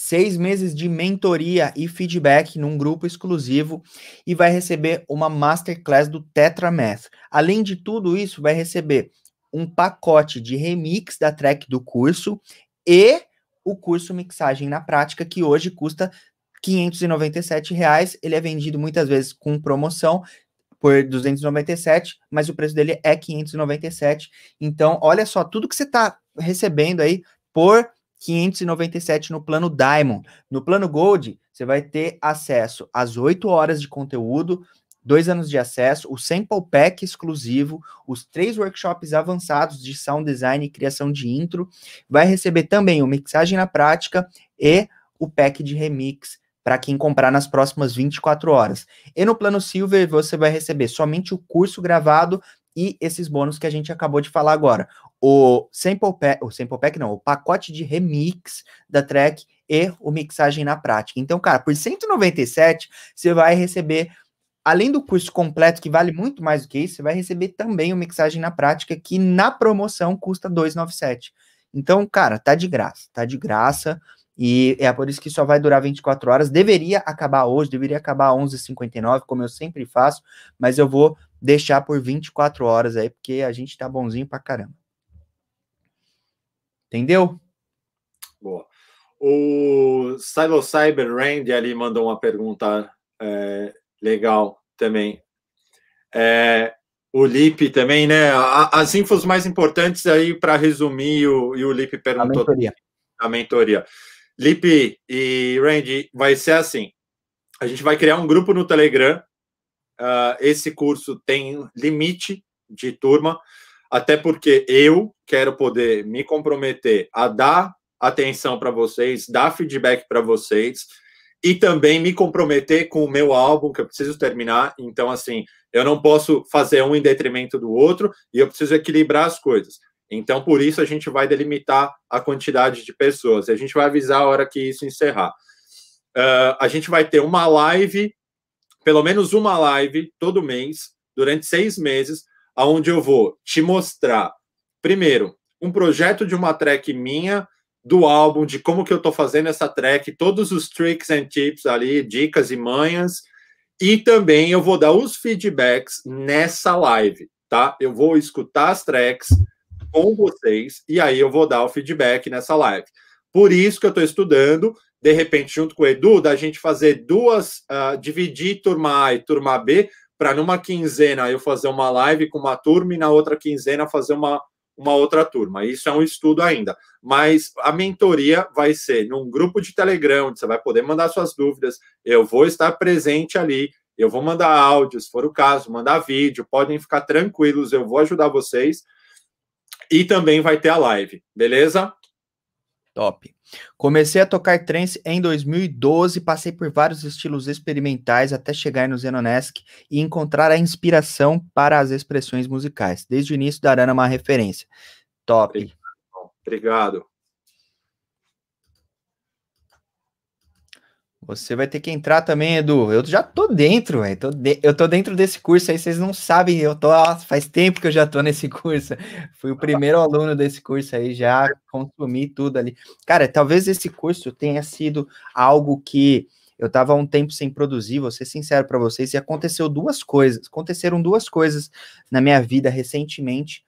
seis meses de mentoria e feedback num grupo exclusivo e vai receber uma masterclass do Tetra Math. Além de tudo isso, vai receber um pacote de remix da track do curso e o curso Mixagem na Prática, que hoje custa R$ 597. Reais. Ele é vendido muitas vezes com promoção por 297, mas o preço dele é 597. Então, olha só, tudo que você está recebendo aí por 597 no plano Diamond. No plano Gold, você vai ter acesso às 8 horas de conteúdo, dois anos de acesso, o sample pack exclusivo, os três workshops avançados de sound design e criação de intro, vai receber também o mixagem na prática e o pack de remix para quem comprar nas próximas 24 horas. E no plano Silver você vai receber somente o curso gravado e esses bônus que a gente acabou de falar agora o sample pack, o sample pack não, o pacote de remix da track e o mixagem na prática. Então, cara, por 197 você vai receber além do curso completo que vale muito mais do que isso, você vai receber também o mixagem na prática que na promoção custa 297. Então, cara, tá de graça, tá de graça. E é por isso que só vai durar 24 horas. Deveria acabar hoje, deveria acabar 11h59, como eu sempre faço, mas eu vou deixar por 24 horas aí, porque a gente tá bonzinho pra caramba. Entendeu? Boa. O Cyber Cyber Randy ali mandou uma pergunta é, legal também. É, o Lip também, né? As infos mais importantes aí para resumir, o, e o Lip perguntou. A mentoria. A mentoria. Lip e Randy, vai ser assim: a gente vai criar um grupo no Telegram. Uh, esse curso tem limite de turma até porque eu quero poder me comprometer a dar atenção para vocês, dar feedback para vocês e também me comprometer com o meu álbum que eu preciso terminar. Então, assim, eu não posso fazer um em detrimento do outro e eu preciso equilibrar as coisas. Então, por isso a gente vai delimitar a quantidade de pessoas. A gente vai avisar a hora que isso encerrar. Uh, a gente vai ter uma live, pelo menos uma live todo mês, durante seis meses, aonde eu vou te mostrar, primeiro, um projeto de uma track minha, do álbum, de como que eu estou fazendo essa track, todos os tricks and tips ali, dicas e manhas, e também eu vou dar os feedbacks nessa live, tá? Eu vou escutar as tracks com vocês e aí eu vou dar o feedback nessa live. Por isso que eu estou estudando, de repente, junto com o Edu, da gente fazer duas, uh, dividir turma A e turma B, para numa quinzena eu fazer uma live com uma turma e na outra quinzena fazer uma, uma outra turma. Isso é um estudo ainda. Mas a mentoria vai ser num grupo de Telegram, onde você vai poder mandar suas dúvidas. Eu vou estar presente ali. Eu vou mandar áudio, se for o caso, mandar vídeo. Podem ficar tranquilos, eu vou ajudar vocês. E também vai ter a live, beleza? Top. Comecei a tocar trance em 2012, passei por vários estilos experimentais até chegar no Zenonesk e encontrar a inspiração para as expressões musicais. Desde o início, Darana é uma referência. Top. Obrigado. Você vai ter que entrar também, Edu. Eu já tô dentro, velho. De... Eu tô dentro desse curso aí, vocês não sabem. Eu tô faz tempo que eu já tô nesse [laughs] curso. Fui o primeiro aluno desse curso aí, já consumi tudo ali. Cara, talvez esse curso tenha sido algo que eu tava um tempo sem produzir, vou ser sincero para vocês, e aconteceu duas coisas. Aconteceram duas coisas na minha vida recentemente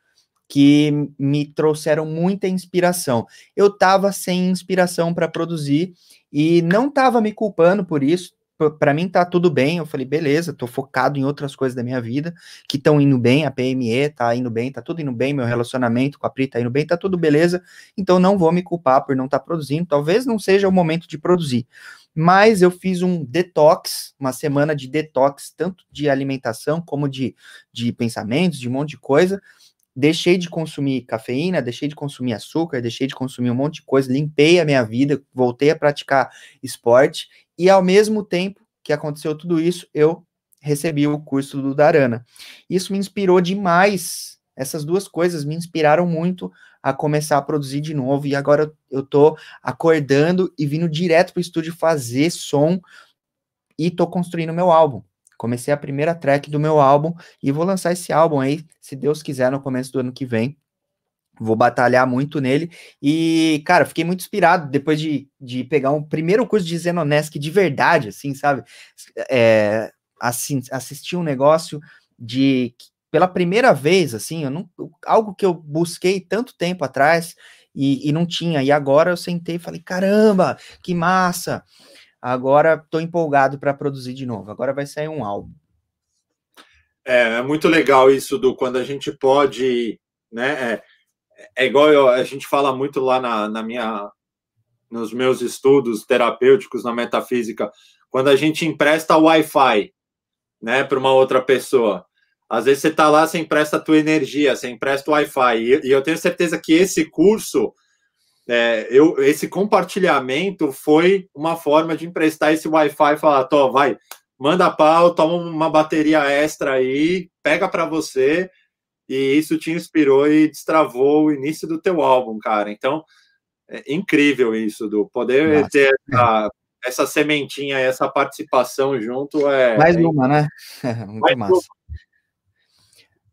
que me trouxeram muita inspiração. Eu estava sem inspiração para produzir e não estava me culpando por isso. Para mim tá tudo bem. Eu falei, beleza, tô focado em outras coisas da minha vida que estão indo bem, a PME tá indo bem, tá tudo indo bem, meu relacionamento com a Pri tá indo bem, tá tudo beleza. Então não vou me culpar por não estar tá produzindo. Talvez não seja o momento de produzir. Mas eu fiz um detox, uma semana de detox, tanto de alimentação como de, de pensamentos, de um monte de coisa deixei de consumir cafeína, deixei de consumir açúcar, deixei de consumir um monte de coisa, limpei a minha vida, voltei a praticar esporte e ao mesmo tempo que aconteceu tudo isso, eu recebi o curso do Darana. Isso me inspirou demais. Essas duas coisas me inspiraram muito a começar a produzir de novo e agora eu tô acordando e vindo direto pro estúdio fazer som e tô construindo meu álbum. Comecei a primeira track do meu álbum e vou lançar esse álbum aí, se Deus quiser, no começo do ano que vem. Vou batalhar muito nele. E, cara, fiquei muito inspirado depois de, de pegar um primeiro curso de Zenonesque de verdade, assim, sabe? É, assim, assistir um negócio de. Pela primeira vez, assim, eu não, algo que eu busquei tanto tempo atrás e, e não tinha. E agora eu sentei e falei: caramba, que massa! agora estou empolgado para produzir de novo. Agora vai sair um álbum. É, é muito legal isso do quando a gente pode, né? É, é igual eu, a gente fala muito lá na, na minha, nos meus estudos terapêuticos na metafísica, quando a gente empresta Wi-Fi, né, para uma outra pessoa. Às vezes você está lá, você empresta a tua energia, você empresta o Wi-Fi. E, e eu tenho certeza que esse curso é, eu, esse compartilhamento foi uma forma de emprestar esse Wi-Fi e falar, Tó, vai, manda pau, toma uma bateria extra aí, pega para você, e isso te inspirou e destravou o início do teu álbum, cara. Então, é incrível isso, do poder Nossa. ter essa, essa sementinha, essa participação junto é... Mais é uma, né? [laughs] Muito mais massa. Uma.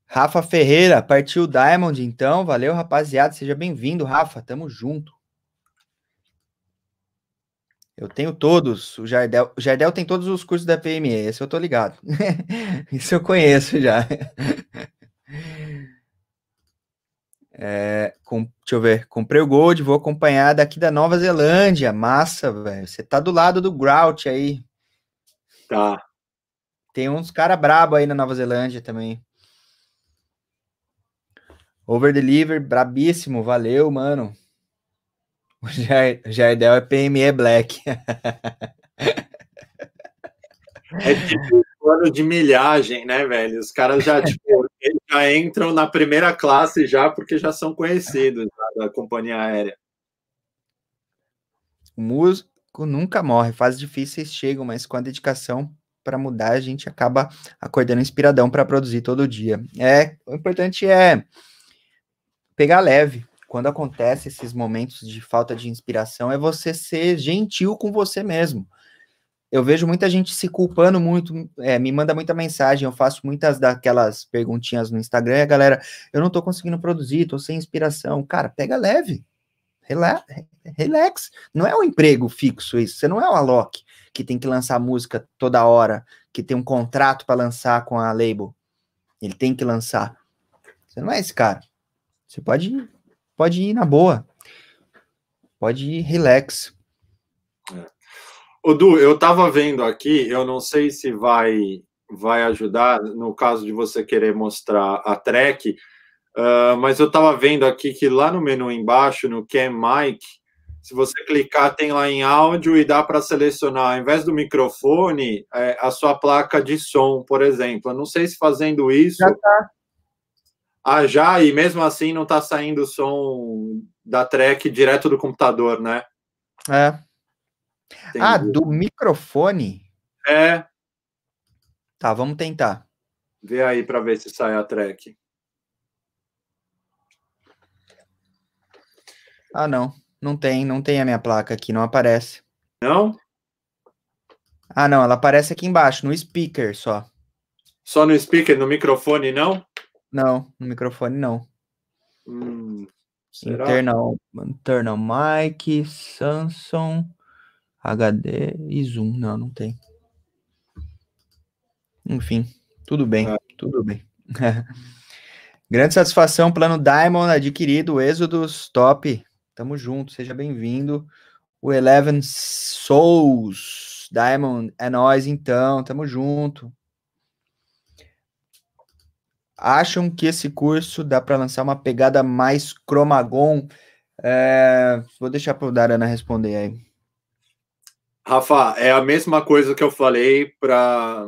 Rafa Ferreira, partiu Diamond então. Valeu, rapaziada. Seja bem-vindo, Rafa. Tamo junto. Eu tenho todos. O Jardel, o Jardel tem todos os cursos da PME. Esse eu tô ligado. Isso [laughs] eu conheço já. [laughs] É, com, deixa eu ver. Comprei o Gold, vou acompanhar daqui da Nova Zelândia. Massa, velho. Você tá do lado do Grout aí. Tá. Tem uns cara brabo aí na Nova Zelândia também. Over Deliver, brabíssimo, valeu, mano. O [laughs] Jardel é, é, é PME Black. É tipo um ano de milhagem, né, velho? Os caras já, [laughs] tipo, já entram na primeira classe já porque já são conhecidos né, da companhia aérea. O músico nunca morre, fases difíceis chegam, mas com a dedicação para mudar, a gente acaba acordando inspiradão para produzir todo dia. É, o importante é pegar leve. Quando acontece esses momentos de falta de inspiração, é você ser gentil com você mesmo. Eu vejo muita gente se culpando muito, é, me manda muita mensagem, eu faço muitas daquelas perguntinhas no Instagram, galera, eu não tô conseguindo produzir, tô sem inspiração. Cara, pega leve. Relax, relax. Não é um emprego fixo isso, você não é o Alok que tem que lançar música toda hora, que tem um contrato para lançar com a label. Ele tem que lançar. Você não é esse cara. Você pode ir, pode ir na boa. Pode ir relax. O é. Du, eu estava vendo aqui, eu não sei se vai vai ajudar no caso de você querer mostrar a track, uh, mas eu estava vendo aqui que lá no menu embaixo, no Cam Mic, se você clicar, tem lá em áudio e dá para selecionar, ao invés do microfone, é, a sua placa de som, por exemplo. Eu não sei se fazendo isso. Já tá. Ah, já, e mesmo assim não tá saindo o som da track direto do computador, né? É. Entendi. Ah, do microfone? É. Tá, vamos tentar. Vê aí para ver se sai a track. Ah, não. Não tem, não tem a minha placa aqui, não aparece. Não? Ah, não, ela aparece aqui embaixo, no speaker só. Só no speaker, no microfone, não? Não, no microfone não. Hum, Internal, internal mic, Samsung, HD e Zoom. Não, não tem. Enfim, tudo bem, ah. tudo bem. [laughs] Grande satisfação, plano Diamond adquirido, Êxodos, top. Tamo junto, seja bem-vindo. O Eleven Souls, Diamond, é nós então, tamo junto acham que esse curso dá para lançar uma pegada mais cromagon? É, vou deixar para o Darana responder aí. Rafa, é a mesma coisa que eu falei para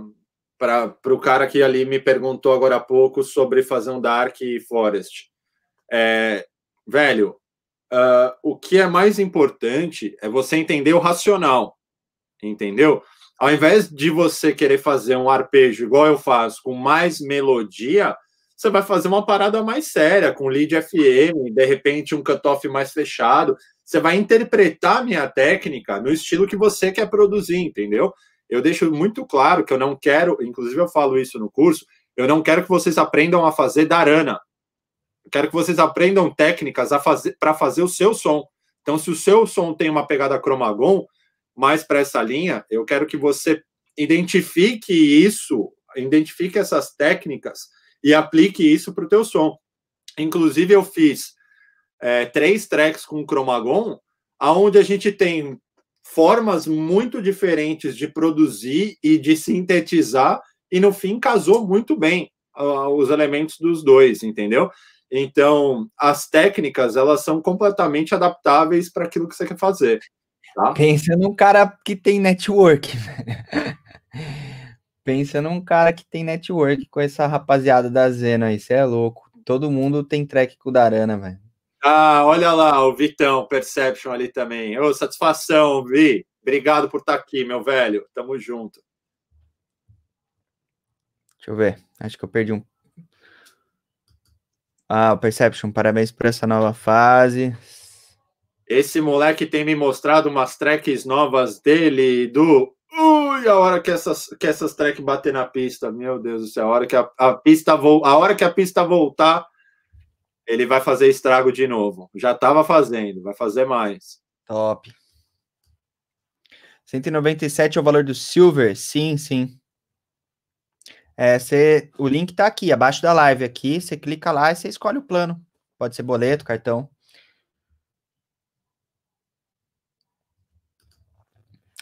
para o cara que ali me perguntou agora há pouco sobre fazer um Dark e Forest. É, velho, uh, o que é mais importante é você entender o racional, entendeu? ao invés de você querer fazer um arpejo igual eu faço, com mais melodia, você vai fazer uma parada mais séria, com lead FM, de repente um cutoff mais fechado. Você vai interpretar minha técnica no estilo que você quer produzir, entendeu? Eu deixo muito claro que eu não quero, inclusive eu falo isso no curso, eu não quero que vocês aprendam a fazer darana. Eu quero que vocês aprendam técnicas para fazer, fazer o seu som. Então, se o seu som tem uma pegada cromagon, mais para essa linha, eu quero que você identifique isso, identifique essas técnicas e aplique isso para o teu som. Inclusive, eu fiz é, três tracks com o Chromagon, aonde a gente tem formas muito diferentes de produzir e de sintetizar, e no fim casou muito bem uh, os elementos dos dois, entendeu? Então, as técnicas, elas são completamente adaptáveis para aquilo que você quer fazer. Tá? Pensa num cara que tem network. [laughs] Pensa num cara que tem network com essa rapaziada da Zena aí, você é louco. Todo mundo tem track com o Darana, velho. Ah, olha lá, o Vitão, Perception ali também. Ô, satisfação, Vi. Obrigado por estar tá aqui, meu velho. Tamo junto. Deixa eu ver. Acho que eu perdi um. Ah, o Perception, parabéns por essa nova fase. Esse moleque tem me mostrado umas tracks novas dele, do. Ui, a hora que essas, que essas tracks bater na pista, meu Deus do céu, a hora que a, a pista vo, a hora que a pista voltar, ele vai fazer estrago de novo. Já tava fazendo, vai fazer mais. Top. 197 é o valor do Silver? Sim, sim. É, cê, o link está aqui, abaixo da live aqui. Você clica lá e você escolhe o plano. Pode ser boleto, cartão.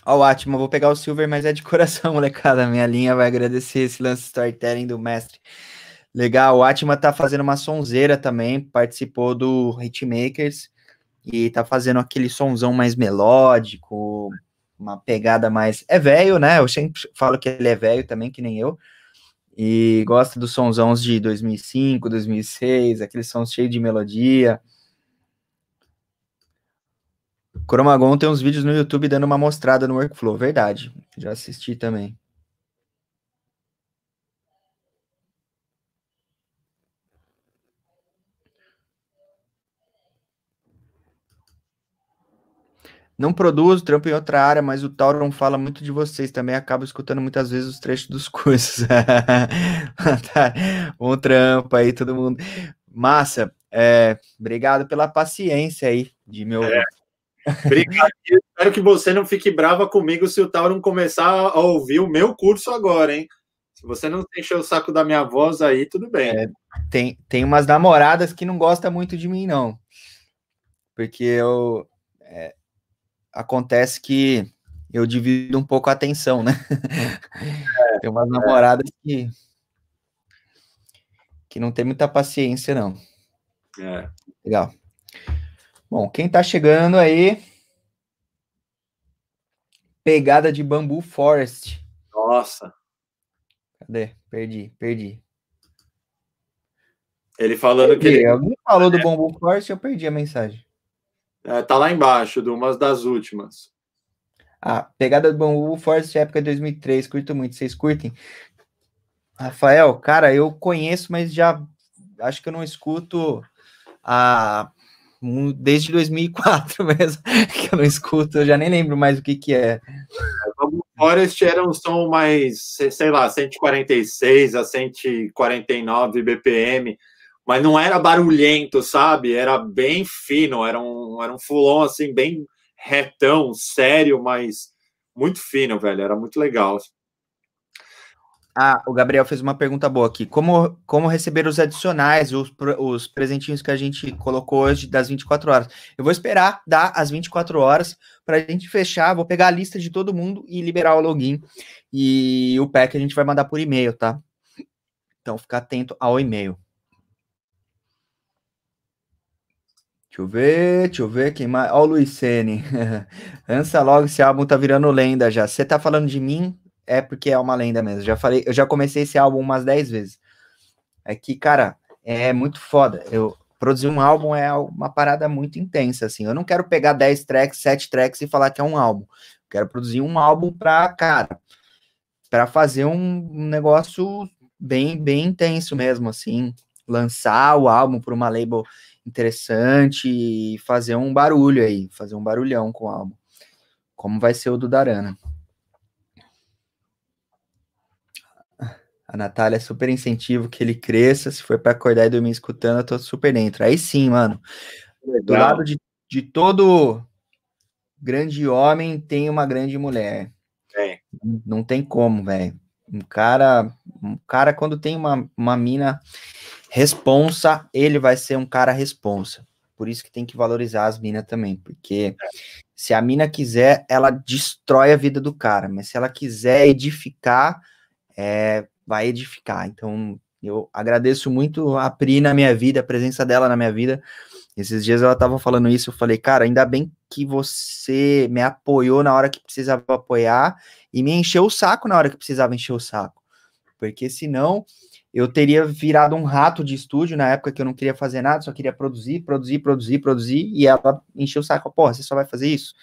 Ó, Atman, vou pegar o Silver, mas é de [laughs] coração, molecada. Minha linha vai agradecer esse lance storytelling do mestre. Legal, o Atma tá fazendo uma sonzeira também, participou do Hitmakers e tá fazendo aquele sonzão mais melódico, uma pegada mais. É velho, né? Eu sempre falo que ele é velho também, que nem eu. E gosta dos sonzões de 2005, 2006, aqueles sons cheios de melodia. Cromagon tem uns vídeos no YouTube dando uma mostrada no workflow, verdade. Já assisti também. Não produzo, trampo em outra área, mas o Tauron fala muito de vocês. Também acabo escutando muitas vezes os trechos dos [laughs] cursos. um tá trampo aí, todo mundo. Massa, é, obrigado pela paciência aí de meu É. Obrigado. Espero que você não fique brava comigo se o não começar a ouvir o meu curso agora, hein? Se você não encher o saco da minha voz aí, tudo bem. É, tem, tem umas namoradas que não gostam muito de mim, não. Porque eu. É, acontece que eu divido um pouco a atenção, né? É, [laughs] tem umas namoradas que. que não tem muita paciência, não. É. Legal. Bom, quem está chegando aí. Pegada de Bambu Forest. Nossa. Cadê? Perdi, perdi. Ele falando perdi. que. Ele... Alguém falou do é. Bambu Forest, eu perdi a mensagem. É, tá lá embaixo, de umas das últimas. Ah, pegada do Bambu Forest, época de 2003. Curto muito, vocês curtem? Rafael, cara, eu conheço, mas já acho que eu não escuto há desde 2004 [laughs] mesmo, que eu não escuto, eu já nem lembro mais o que que é. O Forest era um som mais, sei lá, 146 a 149 BPM, mas não era barulhento, sabe? Era bem fino, era um, era um fulon assim, bem retão, sério, mas muito fino, velho. Era muito legal. Ah, o Gabriel fez uma pergunta boa aqui. Como, como receber os adicionais, os, os presentinhos que a gente colocou hoje das 24 horas? Eu vou esperar dar as 24 horas para a gente fechar. Vou pegar a lista de todo mundo e liberar o login. E o pack a gente vai mandar por e-mail, tá? Então, fica atento ao e-mail. Deixa eu ver, deixa eu ver quem mais. Ó, o Luiz Sene. [laughs] Ansa logo, esse álbum tá virando lenda já. Você tá falando de mim? é porque é uma lenda mesmo. Já falei, eu já comecei esse álbum umas 10 vezes. É que, cara, é muito foda. Eu produzir um álbum é uma parada muito intensa, assim. Eu não quero pegar 10 tracks, 7 tracks e falar que é um álbum. Eu quero produzir um álbum pra cara, para fazer um, negócio bem, bem intenso mesmo, assim. Lançar o álbum por uma label interessante e fazer um barulho aí, fazer um barulhão com o álbum. Como vai ser o do Darana. A Natália é super incentivo que ele cresça. Se for para acordar e dormir escutando, eu tô super dentro. Aí sim, mano. Legal. Do lado de, de todo grande homem tem uma grande mulher. É. Não tem como, velho. Um cara, um cara quando tem uma, uma mina responsa, ele vai ser um cara responsa. Por isso que tem que valorizar as minas também, porque se a mina quiser, ela destrói a vida do cara, mas se ela quiser edificar, é, vai edificar. Então, eu agradeço muito a Pri na minha vida, a presença dela na minha vida. Esses dias ela estava falando isso, eu falei, cara, ainda bem que você me apoiou na hora que precisava apoiar e me encheu o saco na hora que precisava encher o saco. Porque senão eu teria virado um rato de estúdio na época que eu não queria fazer nada, só queria produzir, produzir, produzir, produzir, e ela encheu o saco, porra, você só vai fazer isso?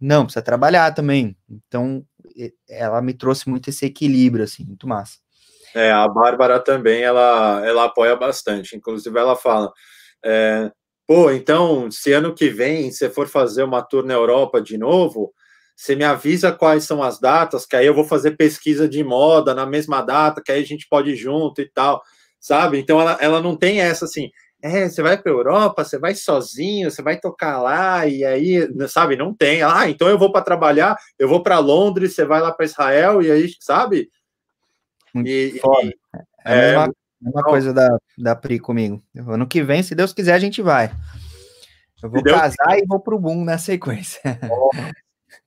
Não, precisa trabalhar também. Então, ela me trouxe muito esse equilíbrio, assim, muito massa. É, a Bárbara também, ela, ela apoia bastante. Inclusive, ela fala, é, pô, então, se ano que vem você for fazer uma tour na Europa de novo, você me avisa quais são as datas, que aí eu vou fazer pesquisa de moda na mesma data, que aí a gente pode ir junto e tal, sabe? Então, ela, ela não tem essa, assim, é, você vai para a Europa, você vai sozinho, você vai tocar lá, e aí, sabe, não tem. Ah, então eu vou para trabalhar, eu vou para Londres, você vai lá para Israel, e aí, sabe? E, Foda. É, é a mesma, então mesma coisa da, da Pri comigo. Ano que vem, se Deus quiser, a gente vai. Eu vou casar Deus. e vou pro boom na sequência. Oh.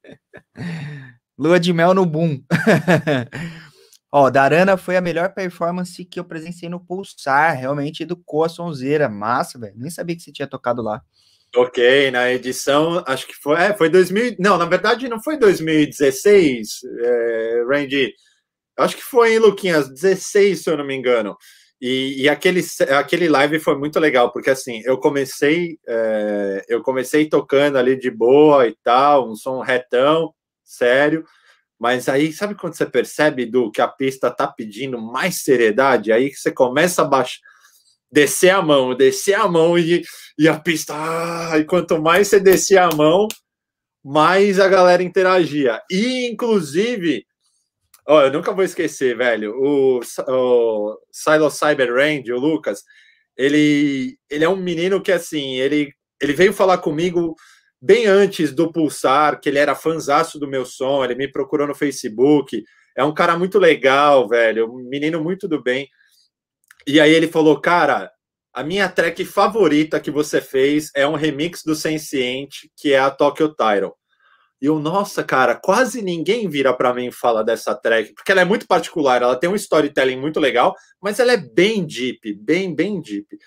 [laughs] Lua de mel no boom. [laughs] Ó, Darana foi a melhor performance que eu presenciei no Pulsar, realmente educou a sonzeira. Massa, velho. Nem sabia que você tinha tocado lá. ok na edição, acho que foi. É, foi 2000. Não, na verdade não foi 2016, é, Randy acho que foi, em Luquinhas? 16, se eu não me engano. E, e, aquele, aquele live foi muito legal, porque assim, eu comecei, é, eu comecei tocando ali de boa e tal, um som retão, sério. Mas aí, sabe quando você percebe do que a pista tá pedindo mais seriedade? Aí você começa a baixar, descer a mão, descer a mão e, e a pista. Ah, e quanto mais você descia a mão, mais a galera interagia. E inclusive Oh, eu nunca vou esquecer, velho. O, o Silo Cyber Range, o Lucas, ele, ele é um menino que, assim, ele, ele veio falar comigo bem antes do Pulsar, que ele era fanzaço do meu som, ele me procurou no Facebook. É um cara muito legal, velho. Um menino muito do bem. E aí ele falou, cara, a minha track favorita que você fez é um remix do Senciente, que é a Tokyo tyro e o nossa, cara, quase ninguém vira para mim e fala dessa track, porque ela é muito particular, ela tem um storytelling muito legal, mas ela é bem deep, bem, bem deep.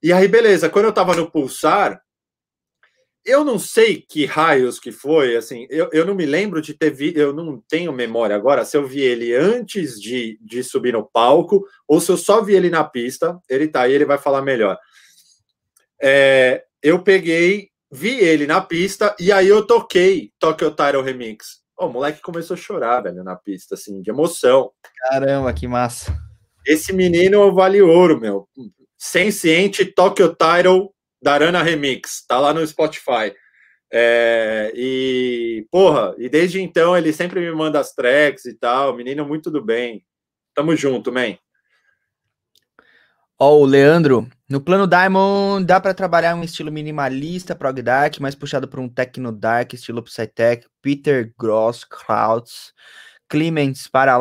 E aí, beleza, quando eu tava no Pulsar, eu não sei que raios que foi, assim, eu, eu não me lembro de ter visto eu não tenho memória agora se eu vi ele antes de, de subir no palco ou se eu só vi ele na pista. Ele tá aí, ele vai falar melhor. É, eu peguei vi ele na pista e aí eu toquei Tokyo Title Remix. Oh, o moleque começou a chorar, velho, na pista, assim, de emoção. Caramba, que massa. Esse menino vale ouro, meu. ciente, Tokyo Title Darana Remix. Tá lá no Spotify. É, e, porra, e desde então ele sempre me manda as tracks e tal. Menino, muito do bem. Tamo junto, man. Ó, oh, o Leandro no plano Diamond, dá para trabalhar um estilo minimalista, prog dark, mais puxado por um techno dark, estilo psytech, Peter Gross, Krauts, Clements, para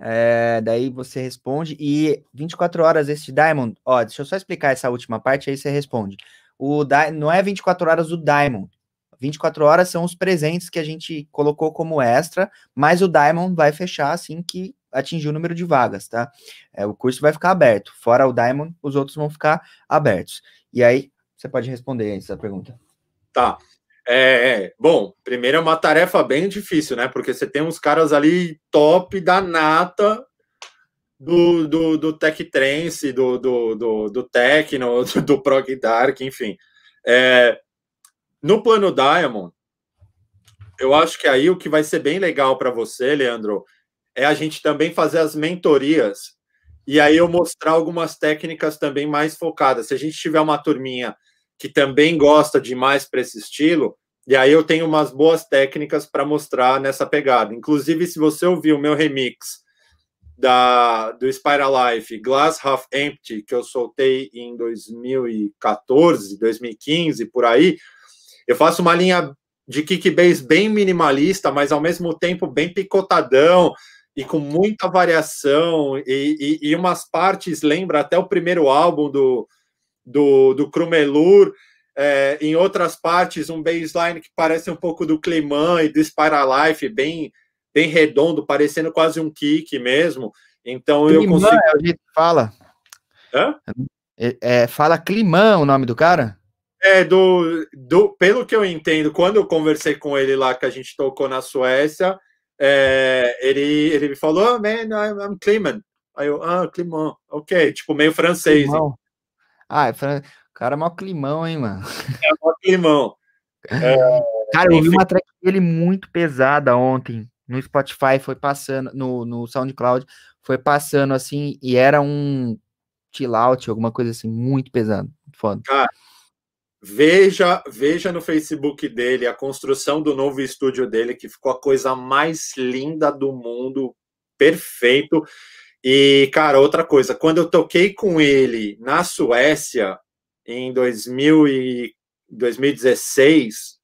É, daí você responde e 24 horas esse Diamond, ó, deixa eu só explicar essa última parte, aí você responde. O di... não é 24 horas o Diamond. 24 horas são os presentes que a gente colocou como extra, mas o Diamond vai fechar assim que atingir o número de vagas, tá? É, o curso vai ficar aberto. Fora o Diamond, os outros vão ficar abertos. E aí, você pode responder essa pergunta. Tá. É, é bom, primeiro é uma tarefa bem difícil, né? Porque você tem uns caras ali top da nata do, do, do tech trance, do, do, do, do techno, [laughs] do, do prog dark, enfim. É, no plano Diamond, eu acho que aí o que vai ser bem legal para você, Leandro, é a gente também fazer as mentorias e aí eu mostrar algumas técnicas também mais focadas. Se a gente tiver uma turminha que também gosta demais para esse estilo, e aí eu tenho umas boas técnicas para mostrar nessa pegada. Inclusive, se você ouvir o meu remix da, do Spiral Life, Glass Half Empty, que eu soltei em 2014, 2015, por aí, eu faço uma linha de kick bass bem minimalista, mas ao mesmo tempo bem picotadão, e com muita variação, e, e, e, umas partes lembra até o primeiro álbum do, do, do Crumelur, é, em outras partes um baseline que parece um pouco do Climã e do Spiralife, bem, bem redondo, parecendo quase um kick mesmo. Então Climã eu consigo. É fala. Hã? É, é, fala Climã o nome do cara? É, do, do, pelo que eu entendo, quando eu conversei com ele lá que a gente tocou na Suécia, é, ele, ele me falou, oh, man, I'm, I'm Aí eu, ah, Climão, ok, tipo, meio francês. Ah, é fran... o cara é mó climão, hein, mano. [laughs] É mó climão. É, cara, eu vi uma track dele muito pesada ontem no Spotify, foi passando, no, no SoundCloud, foi passando assim, e era um chill out, alguma coisa assim, muito pesado. Foda. Cara, Veja, veja no Facebook dele a construção do novo estúdio dele, que ficou a coisa mais linda do mundo, perfeito. E, cara, outra coisa, quando eu toquei com ele na Suécia em 2000 e 2016,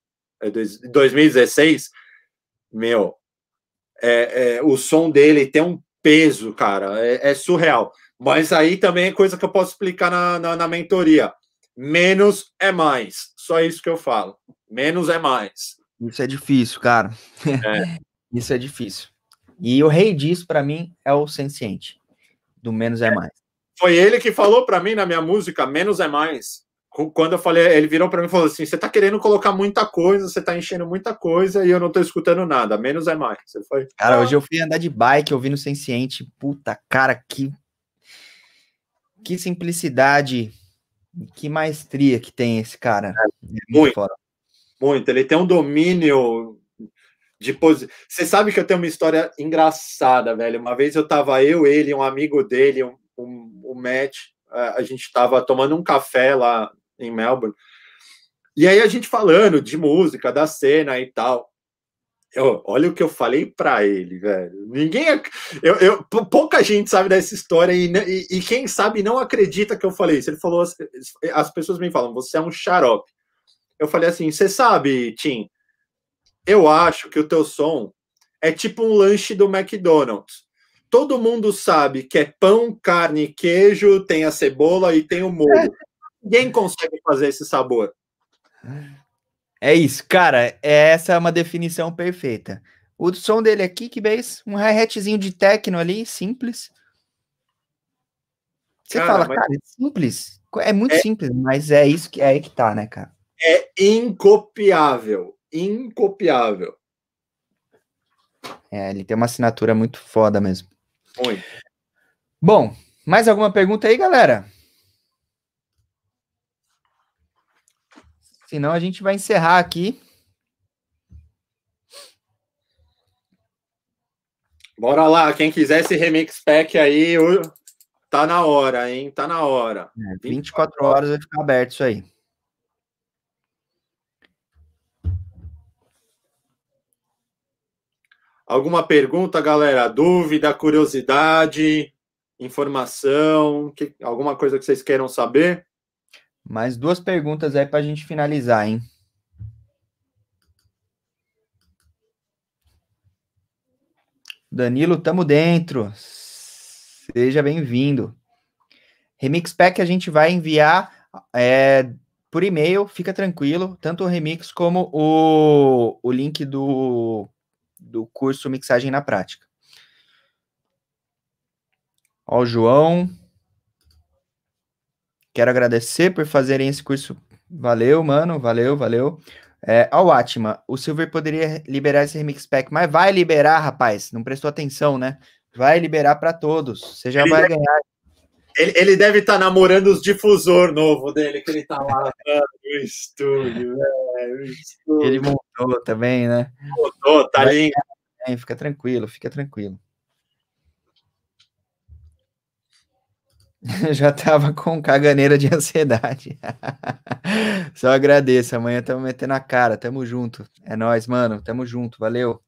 2016, é, meu, é, é, o som dele tem um peso, cara, é, é, surreal. Mas aí também é coisa que eu posso explicar na, na, na mentoria menos é mais. Só isso que eu falo. Menos é mais. Isso é difícil, cara. É. [laughs] isso é difícil. E o rei disso, para mim, é o senciente. Do menos é, é mais. Foi ele que falou para mim na minha música, menos é mais. Quando eu falei, ele virou para mim e falou assim: você tá querendo colocar muita coisa, você tá enchendo muita coisa e eu não tô escutando nada, menos é mais. Você foi. Cara, hoje eu fui andar de bike ouvindo senciente. Puta, cara, que. Que simplicidade que maestria que tem esse cara. É, é muito, muito. muito. Ele tem um domínio de posição. Você sabe que eu tenho uma história engraçada, velho. Uma vez eu tava eu, ele, um amigo dele, um, um, um Matt, a gente tava tomando um café lá em Melbourne. E aí a gente falando de música, da cena e tal. Eu, olha o que eu falei para ele, velho. Ninguém. Eu, eu, pouca gente sabe dessa história e, e, e, quem sabe não acredita que eu falei isso. Ele falou: as, as pessoas me falam, você é um xarope. Eu falei assim: você sabe, Tim, eu acho que o teu som é tipo um lanche do McDonald's. Todo mundo sabe que é pão, carne, queijo, tem a cebola e tem o molho. [laughs] Ninguém consegue fazer esse sabor. É isso, cara. É, essa é uma definição perfeita. O som dele aqui, que bass, um hi-hatzinho de techno ali, simples. Você cara, fala, mas... cara, é simples. É muito é... simples, mas é isso que é aí que tá, né, cara? É incopiável, incopiável. É, ele tem uma assinatura muito foda mesmo. Muito. Bom, mais alguma pergunta aí, galera? Senão a gente vai encerrar aqui. Bora lá, quem quiser esse remix pack aí, tá na hora, hein? Tá na hora. É, 24 horas vai ficar aberto isso aí. Alguma pergunta, galera? Dúvida, curiosidade, informação, que, alguma coisa que vocês queiram saber? Mais duas perguntas aí para a gente finalizar, hein? Danilo, tamo dentro. Seja bem-vindo. Remix Pack a gente vai enviar é, por e-mail, fica tranquilo, tanto o remix como o, o link do, do curso Mixagem na Prática. Ó, o João, Quero agradecer por fazerem esse curso. Valeu, mano. Valeu, valeu. É, ao Atma, o Silver poderia liberar esse remix pack, mas vai liberar, rapaz. Não prestou atenção, né? Vai liberar para todos. Você já ele vai deve, ganhar. Ele, ele deve estar tá namorando os difusor novo dele, que ele tá lá no estúdio, [laughs] velho. Ele montou também, né? Montou, tá lindo. Fica tranquilo, fica tranquilo. [laughs] Já tava com caganeira de ansiedade. [laughs] Só agradeço. Amanhã estamos metendo a cara. Tamo junto. É nós, mano. Tamo junto. Valeu.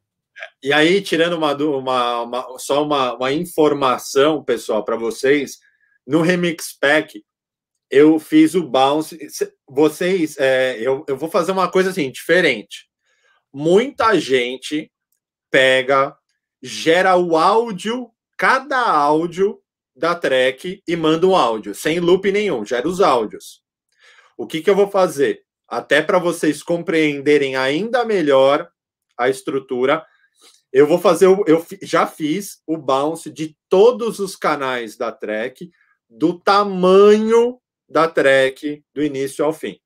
E aí, tirando uma, uma, uma só uma, uma, informação, pessoal, para vocês, no Remix Pack eu fiz o bounce. Vocês, é, eu, eu vou fazer uma coisa assim diferente. Muita gente pega, gera o áudio, cada áudio da track e manda um áudio, sem loop nenhum, gera os áudios. O que, que eu vou fazer? Até para vocês compreenderem ainda melhor a estrutura, eu vou fazer, eu já fiz o bounce de todos os canais da track, do tamanho da track, do início ao fim.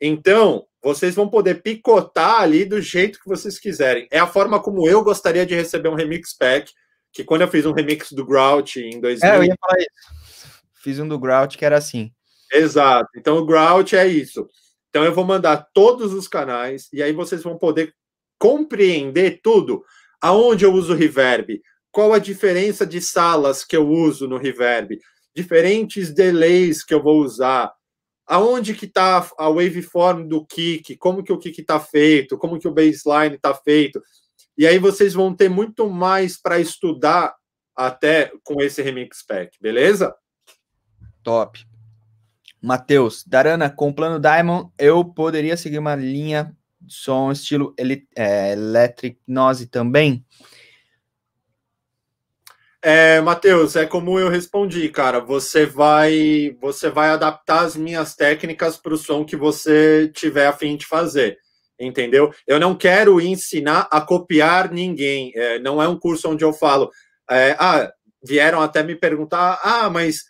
Então, vocês vão poder picotar ali do jeito que vocês quiserem. É a forma como eu gostaria de receber um remix pack que quando eu fiz um remix do Grout em 2000... É, eu ia falar isso. Fiz um do Grout que era assim. Exato. Então o Grout é isso. Então eu vou mandar todos os canais e aí vocês vão poder compreender tudo. Aonde eu uso reverb? Qual a diferença de salas que eu uso no reverb? Diferentes delays que eu vou usar? Aonde que está a waveform do kick? Como que o kick está feito? Como que o baseline está feito? E aí vocês vão ter muito mais para estudar até com esse remix pack, beleza? Top. Matheus, Darana, com o plano Diamond, eu poderia seguir uma linha de som estilo ele, é, Electric Noise também? É, Matheus, é como eu respondi, cara. Você vai, você vai adaptar as minhas técnicas para o som que você tiver a fim de fazer entendeu? Eu não quero ensinar a copiar ninguém. É, não é um curso onde eu falo, é, ah, vieram até me perguntar, ah, mas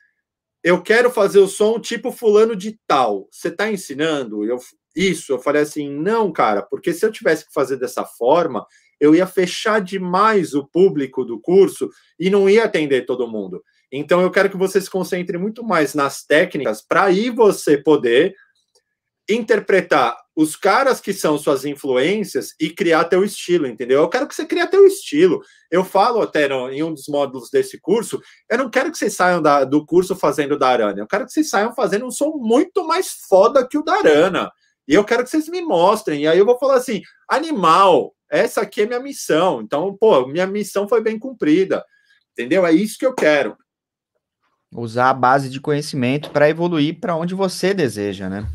eu quero fazer o som tipo fulano de tal. Você está ensinando? Eu, isso, eu falei assim, não, cara, porque se eu tivesse que fazer dessa forma, eu ia fechar demais o público do curso e não ia atender todo mundo. Então eu quero que você se concentre muito mais nas técnicas para aí você poder interpretar os caras que são suas influências e criar teu estilo, entendeu? Eu quero que você crie teu estilo. Eu falo até no, em um dos módulos desse curso, eu não quero que vocês saiam da, do curso fazendo da Arana, eu quero que vocês saiam fazendo um som muito mais foda que o da Arana. E eu quero que vocês me mostrem. E aí eu vou falar assim, animal, essa aqui é minha missão. Então, pô, minha missão foi bem cumprida. Entendeu? É isso que eu quero. Usar a base de conhecimento para evoluir para onde você deseja, né?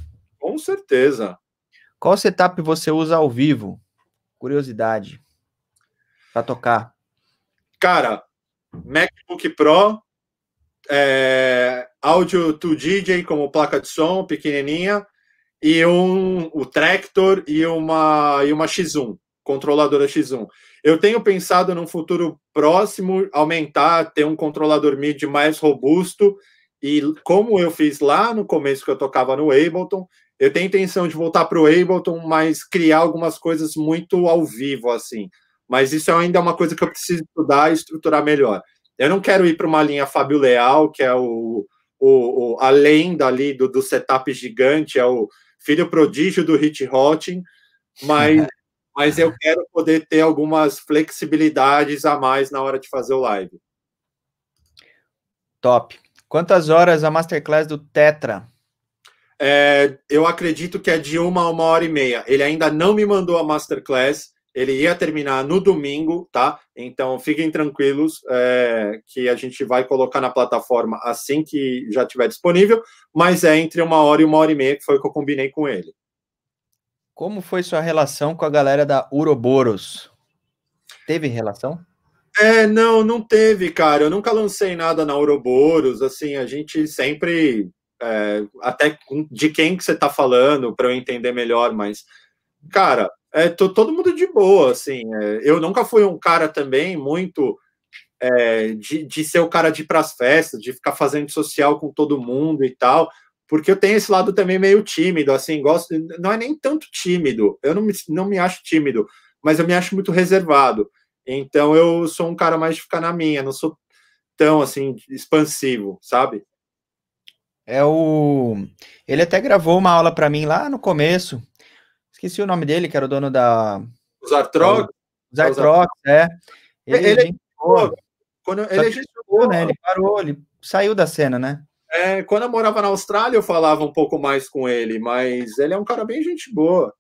certeza. Qual setup você usa ao vivo? Curiosidade. Para tocar. Cara, MacBook Pro, é, áudio to dj como placa de som pequenininha e um o Tractor e uma e uma X1, controladora X1. Eu tenho pensado num futuro próximo aumentar, ter um controlador MIDI mais robusto e como eu fiz lá no começo que eu tocava no Ableton, eu tenho intenção de voltar para o Ableton, mas criar algumas coisas muito ao vivo, assim. Mas isso é ainda é uma coisa que eu preciso estudar e estruturar melhor. Eu não quero ir para uma linha Fábio Leal, que é o, o, o a lenda ali do, do setup gigante, é o filho prodígio do Hit Hotting, mas, [laughs] mas eu quero poder ter algumas flexibilidades a mais na hora de fazer o live. Top. Quantas horas a masterclass do Tetra? É, eu acredito que é de uma a uma hora e meia. Ele ainda não me mandou a masterclass. Ele ia terminar no domingo, tá? Então fiquem tranquilos é, que a gente vai colocar na plataforma assim que já tiver disponível, mas é entre uma hora e uma hora e meia, que foi o que eu combinei com ele. Como foi sua relação com a galera da Uroboros? Teve relação? É, não, não teve, cara. Eu nunca lancei nada na Uroboros. Assim, a gente sempre é, até de quem que você está falando para eu entender melhor, mas cara, é tô, todo mundo de boa, assim. É, eu nunca fui um cara também muito é, de, de ser o cara de ir para as festas, de ficar fazendo social com todo mundo e tal, porque eu tenho esse lado também meio tímido, assim, gosto, não é nem tanto tímido, eu não me, não me acho tímido, mas eu me acho muito reservado. Então eu sou um cara mais de ficar na minha, não sou tão assim expansivo, sabe? É o. Ele até gravou uma aula para mim lá no começo. Esqueci o nome dele, que era o dono da. Os Artrox? Os Artrox, é. Ele, ele, quando ele, ele, chegou, né? ele parou, ele saiu da cena, né? É, quando eu morava na Austrália, eu falava um pouco mais com ele, mas ele é um cara bem gente boa.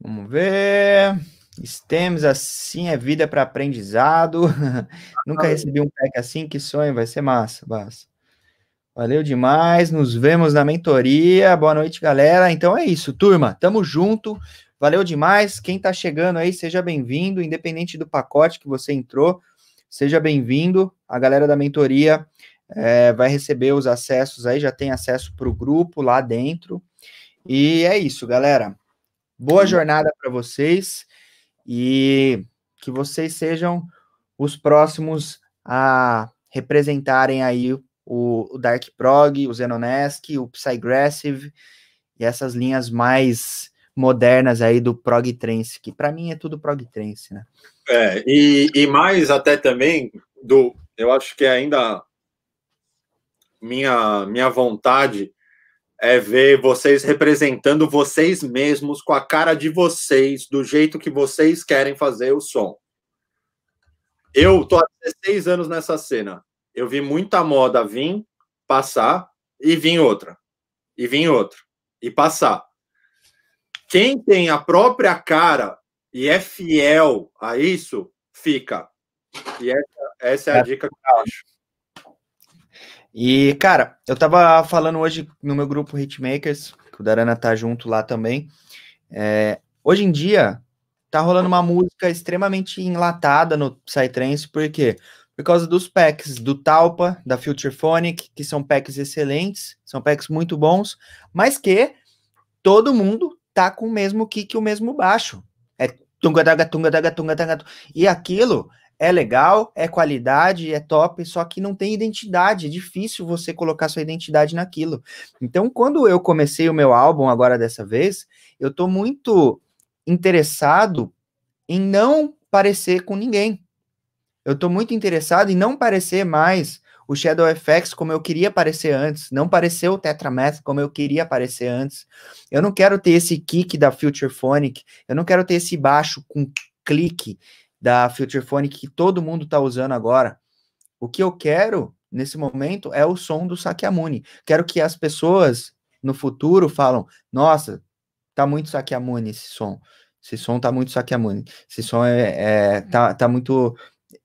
Vamos ver. Estemos assim, é vida para aprendizado. [laughs] Nunca recebi um pack assim, que sonho, vai ser massa, massa. Valeu demais, nos vemos na mentoria. Boa noite, galera. Então é isso, turma. Tamo junto. Valeu demais. Quem tá chegando aí, seja bem-vindo, independente do pacote que você entrou, seja bem-vindo. A galera da mentoria é, vai receber os acessos aí, já tem acesso para o grupo lá dentro. E é isso, galera. Boa hum. jornada para vocês e que vocês sejam os próximos a representarem aí o, o Dark Prog, o Xenonesk, o Psygressive e essas linhas mais modernas aí do prog trance, que para mim é tudo prog trance, né? É, e, e mais até também do, eu acho que é ainda minha minha vontade é ver vocês representando vocês mesmos com a cara de vocês, do jeito que vocês querem fazer o som. Eu tô há 16 anos nessa cena. Eu vi muita moda vir, passar e vir outra. E vir outra. E passar. Quem tem a própria cara e é fiel a isso, fica. E essa, essa é a é. dica que eu acho. E, cara, eu tava falando hoje no meu grupo Hitmakers, que o Darana tá junto lá também. É, hoje em dia, tá rolando uma música extremamente enlatada no Psytrance, por quê? Por causa dos packs do Talpa, da Future Phonic, que são packs excelentes, são packs muito bons, mas que todo mundo tá com o mesmo kick e o mesmo baixo. É tunga daga tunga daga tunga daga. E aquilo é legal, é qualidade, é top, só que não tem identidade, é difícil você colocar sua identidade naquilo. Então, quando eu comecei o meu álbum agora dessa vez, eu tô muito interessado em não parecer com ninguém. Eu tô muito interessado em não parecer mais o Shadow FX como eu queria parecer antes, não parecer o Tetramath como eu queria parecer antes. Eu não quero ter esse kick da Future Phonic, eu não quero ter esse baixo com clique da Future Phone que todo mundo está usando agora. O que eu quero nesse momento é o som do Sakyamuni. Quero que as pessoas no futuro falam: "Nossa, tá muito Sakyamuni esse som. Esse som tá muito Sakyamuni. Esse som é, é tá, tá muito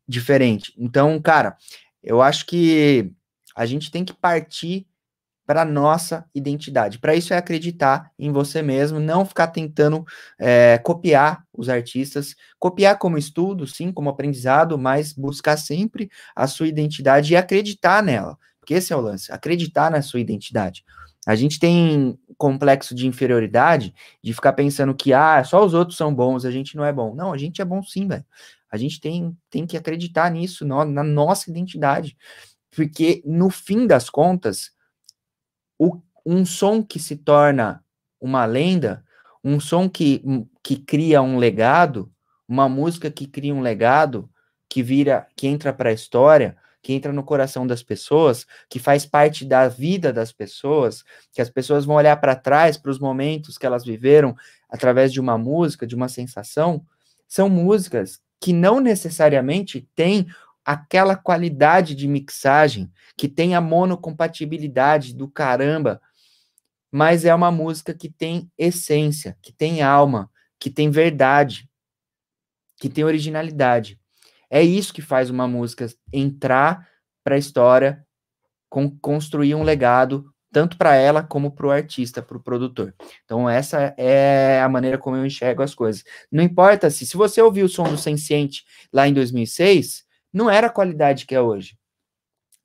diferente". Então, cara, eu acho que a gente tem que partir para nossa identidade. Para isso é acreditar em você mesmo, não ficar tentando é, copiar os artistas, copiar como estudo, sim, como aprendizado, mas buscar sempre a sua identidade e acreditar nela, porque esse é o lance, acreditar na sua identidade. A gente tem complexo de inferioridade, de ficar pensando que ah, só os outros são bons, a gente não é bom. Não, a gente é bom sim, velho. A gente tem, tem que acreditar nisso, na nossa identidade. Porque no fim das contas, o, um som que se torna uma lenda, um som que, hum, que cria um legado, uma música que cria um legado, que vira, que entra para a história, que entra no coração das pessoas, que faz parte da vida das pessoas, que as pessoas vão olhar para trás para os momentos que elas viveram através de uma música, de uma sensação, são músicas que não necessariamente têm aquela qualidade de mixagem que tem a monocompatibilidade do caramba, mas é uma música que tem essência, que tem alma, que tem verdade, que tem originalidade. É isso que faz uma música entrar para a história, construir um legado tanto para ela como para o artista, para o produtor. Então essa é a maneira como eu enxergo as coisas. Não importa se se você ouviu o som do Senciente lá em 2006, não era a qualidade que é hoje.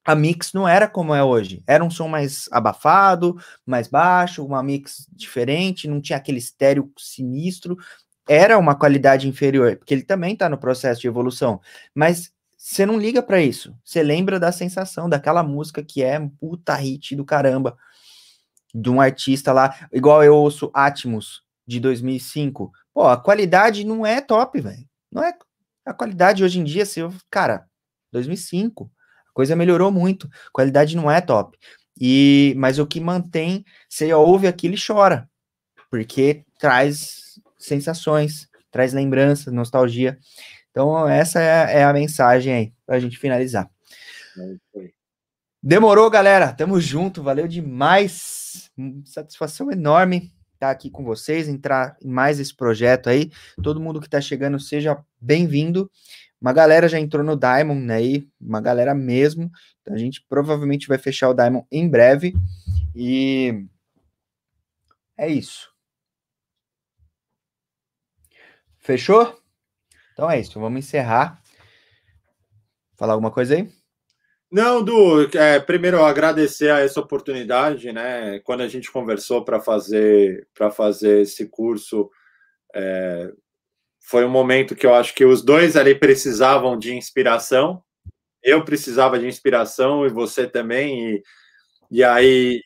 A mix não era como é hoje. Era um som mais abafado, mais baixo, uma mix diferente, não tinha aquele estéreo sinistro. Era uma qualidade inferior, porque ele também está no processo de evolução. Mas você não liga para isso. Você lembra da sensação daquela música que é puta hit do caramba de um artista lá, igual eu ouço Atmos de 2005. Pô, a qualidade não é top, velho. Não é a qualidade hoje em dia, se eu, cara, 2005, a coisa melhorou muito. A qualidade não é top. E mas o que mantém, você ouve aquilo e chora, porque traz sensações, traz lembranças, nostalgia. Então essa é, é a mensagem aí pra gente finalizar. É Demorou, galera. Tamo junto. Valeu demais. Satisfação enorme estar aqui com vocês, entrar em mais esse projeto aí. Todo mundo que está chegando, seja bem-vindo. Uma galera já entrou no Diamond, né? Aí, uma galera mesmo. Então a gente provavelmente vai fechar o Diamond em breve. E é isso. Fechou? Então é isso. Vamos encerrar. Falar alguma coisa aí? Não, Du, é, primeiro agradecer a essa oportunidade, né? Quando a gente conversou para fazer para fazer esse curso, é, foi um momento que eu acho que os dois ali precisavam de inspiração. Eu precisava de inspiração e você também. E, e aí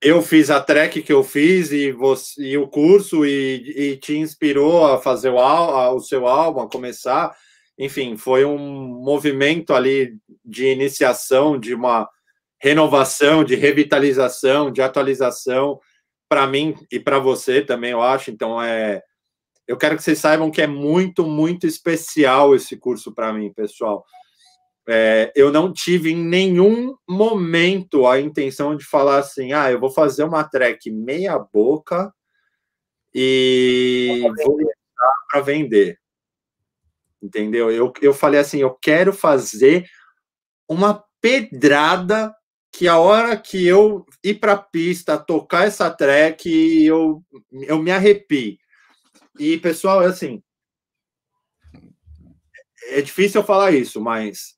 eu fiz a track que eu fiz e, você, e o curso e, e, te inspirou a fazer o, a, o seu álbum, a começar enfim, foi um movimento ali de iniciação, de uma renovação, de revitalização, de atualização para mim e para você também, eu acho. Então é eu quero que vocês saibam que é muito, muito especial esse curso para mim, pessoal. É, eu não tive em nenhum momento a intenção de falar assim, ah, eu vou fazer uma track meia boca e vou para vender entendeu? Eu, eu falei assim, eu quero fazer uma pedrada que a hora que eu ir para a pista, tocar essa track, eu, eu me arrepio. E, pessoal, assim, é difícil eu falar isso, mas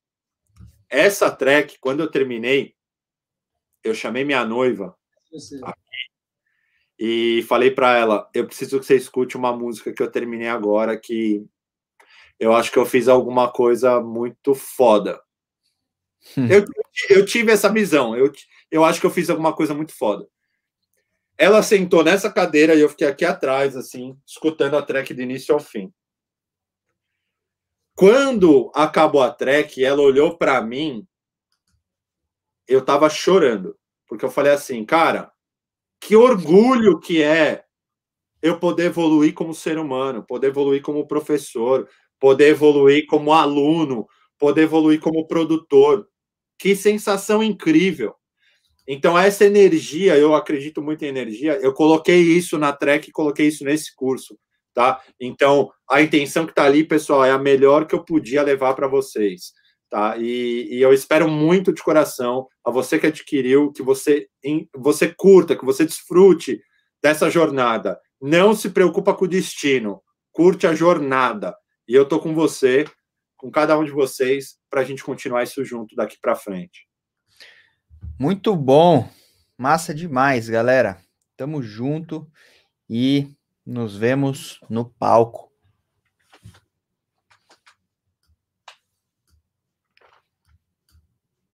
essa track, quando eu terminei, eu chamei minha noiva aqui, e falei para ela, eu preciso que você escute uma música que eu terminei agora, que eu acho que eu fiz alguma coisa muito foda. Hum. Eu, eu tive essa visão, eu, eu acho que eu fiz alguma coisa muito foda. Ela sentou nessa cadeira e eu fiquei aqui atrás, assim, escutando a track de início ao fim. Quando acabou a track, ela olhou para mim, eu tava chorando, porque eu falei assim, cara, que orgulho que é eu poder evoluir como ser humano, poder evoluir como professor, poder evoluir como aluno, poder evoluir como produtor. Que sensação incrível! Então, essa energia, eu acredito muito em energia, eu coloquei isso na track, coloquei isso nesse curso, tá? Então, a intenção que está ali, pessoal, é a melhor que eu podia levar para vocês, tá? E, e, eu espero muito de coração a você que adquiriu, que você, você curta, que você desfrute dessa jornada. Não se preocupa com o destino, curte a jornada. E eu tô com você, com cada um de vocês, para a gente continuar isso junto daqui para frente. Muito bom, massa demais, galera. Tamo junto e nos vemos no palco.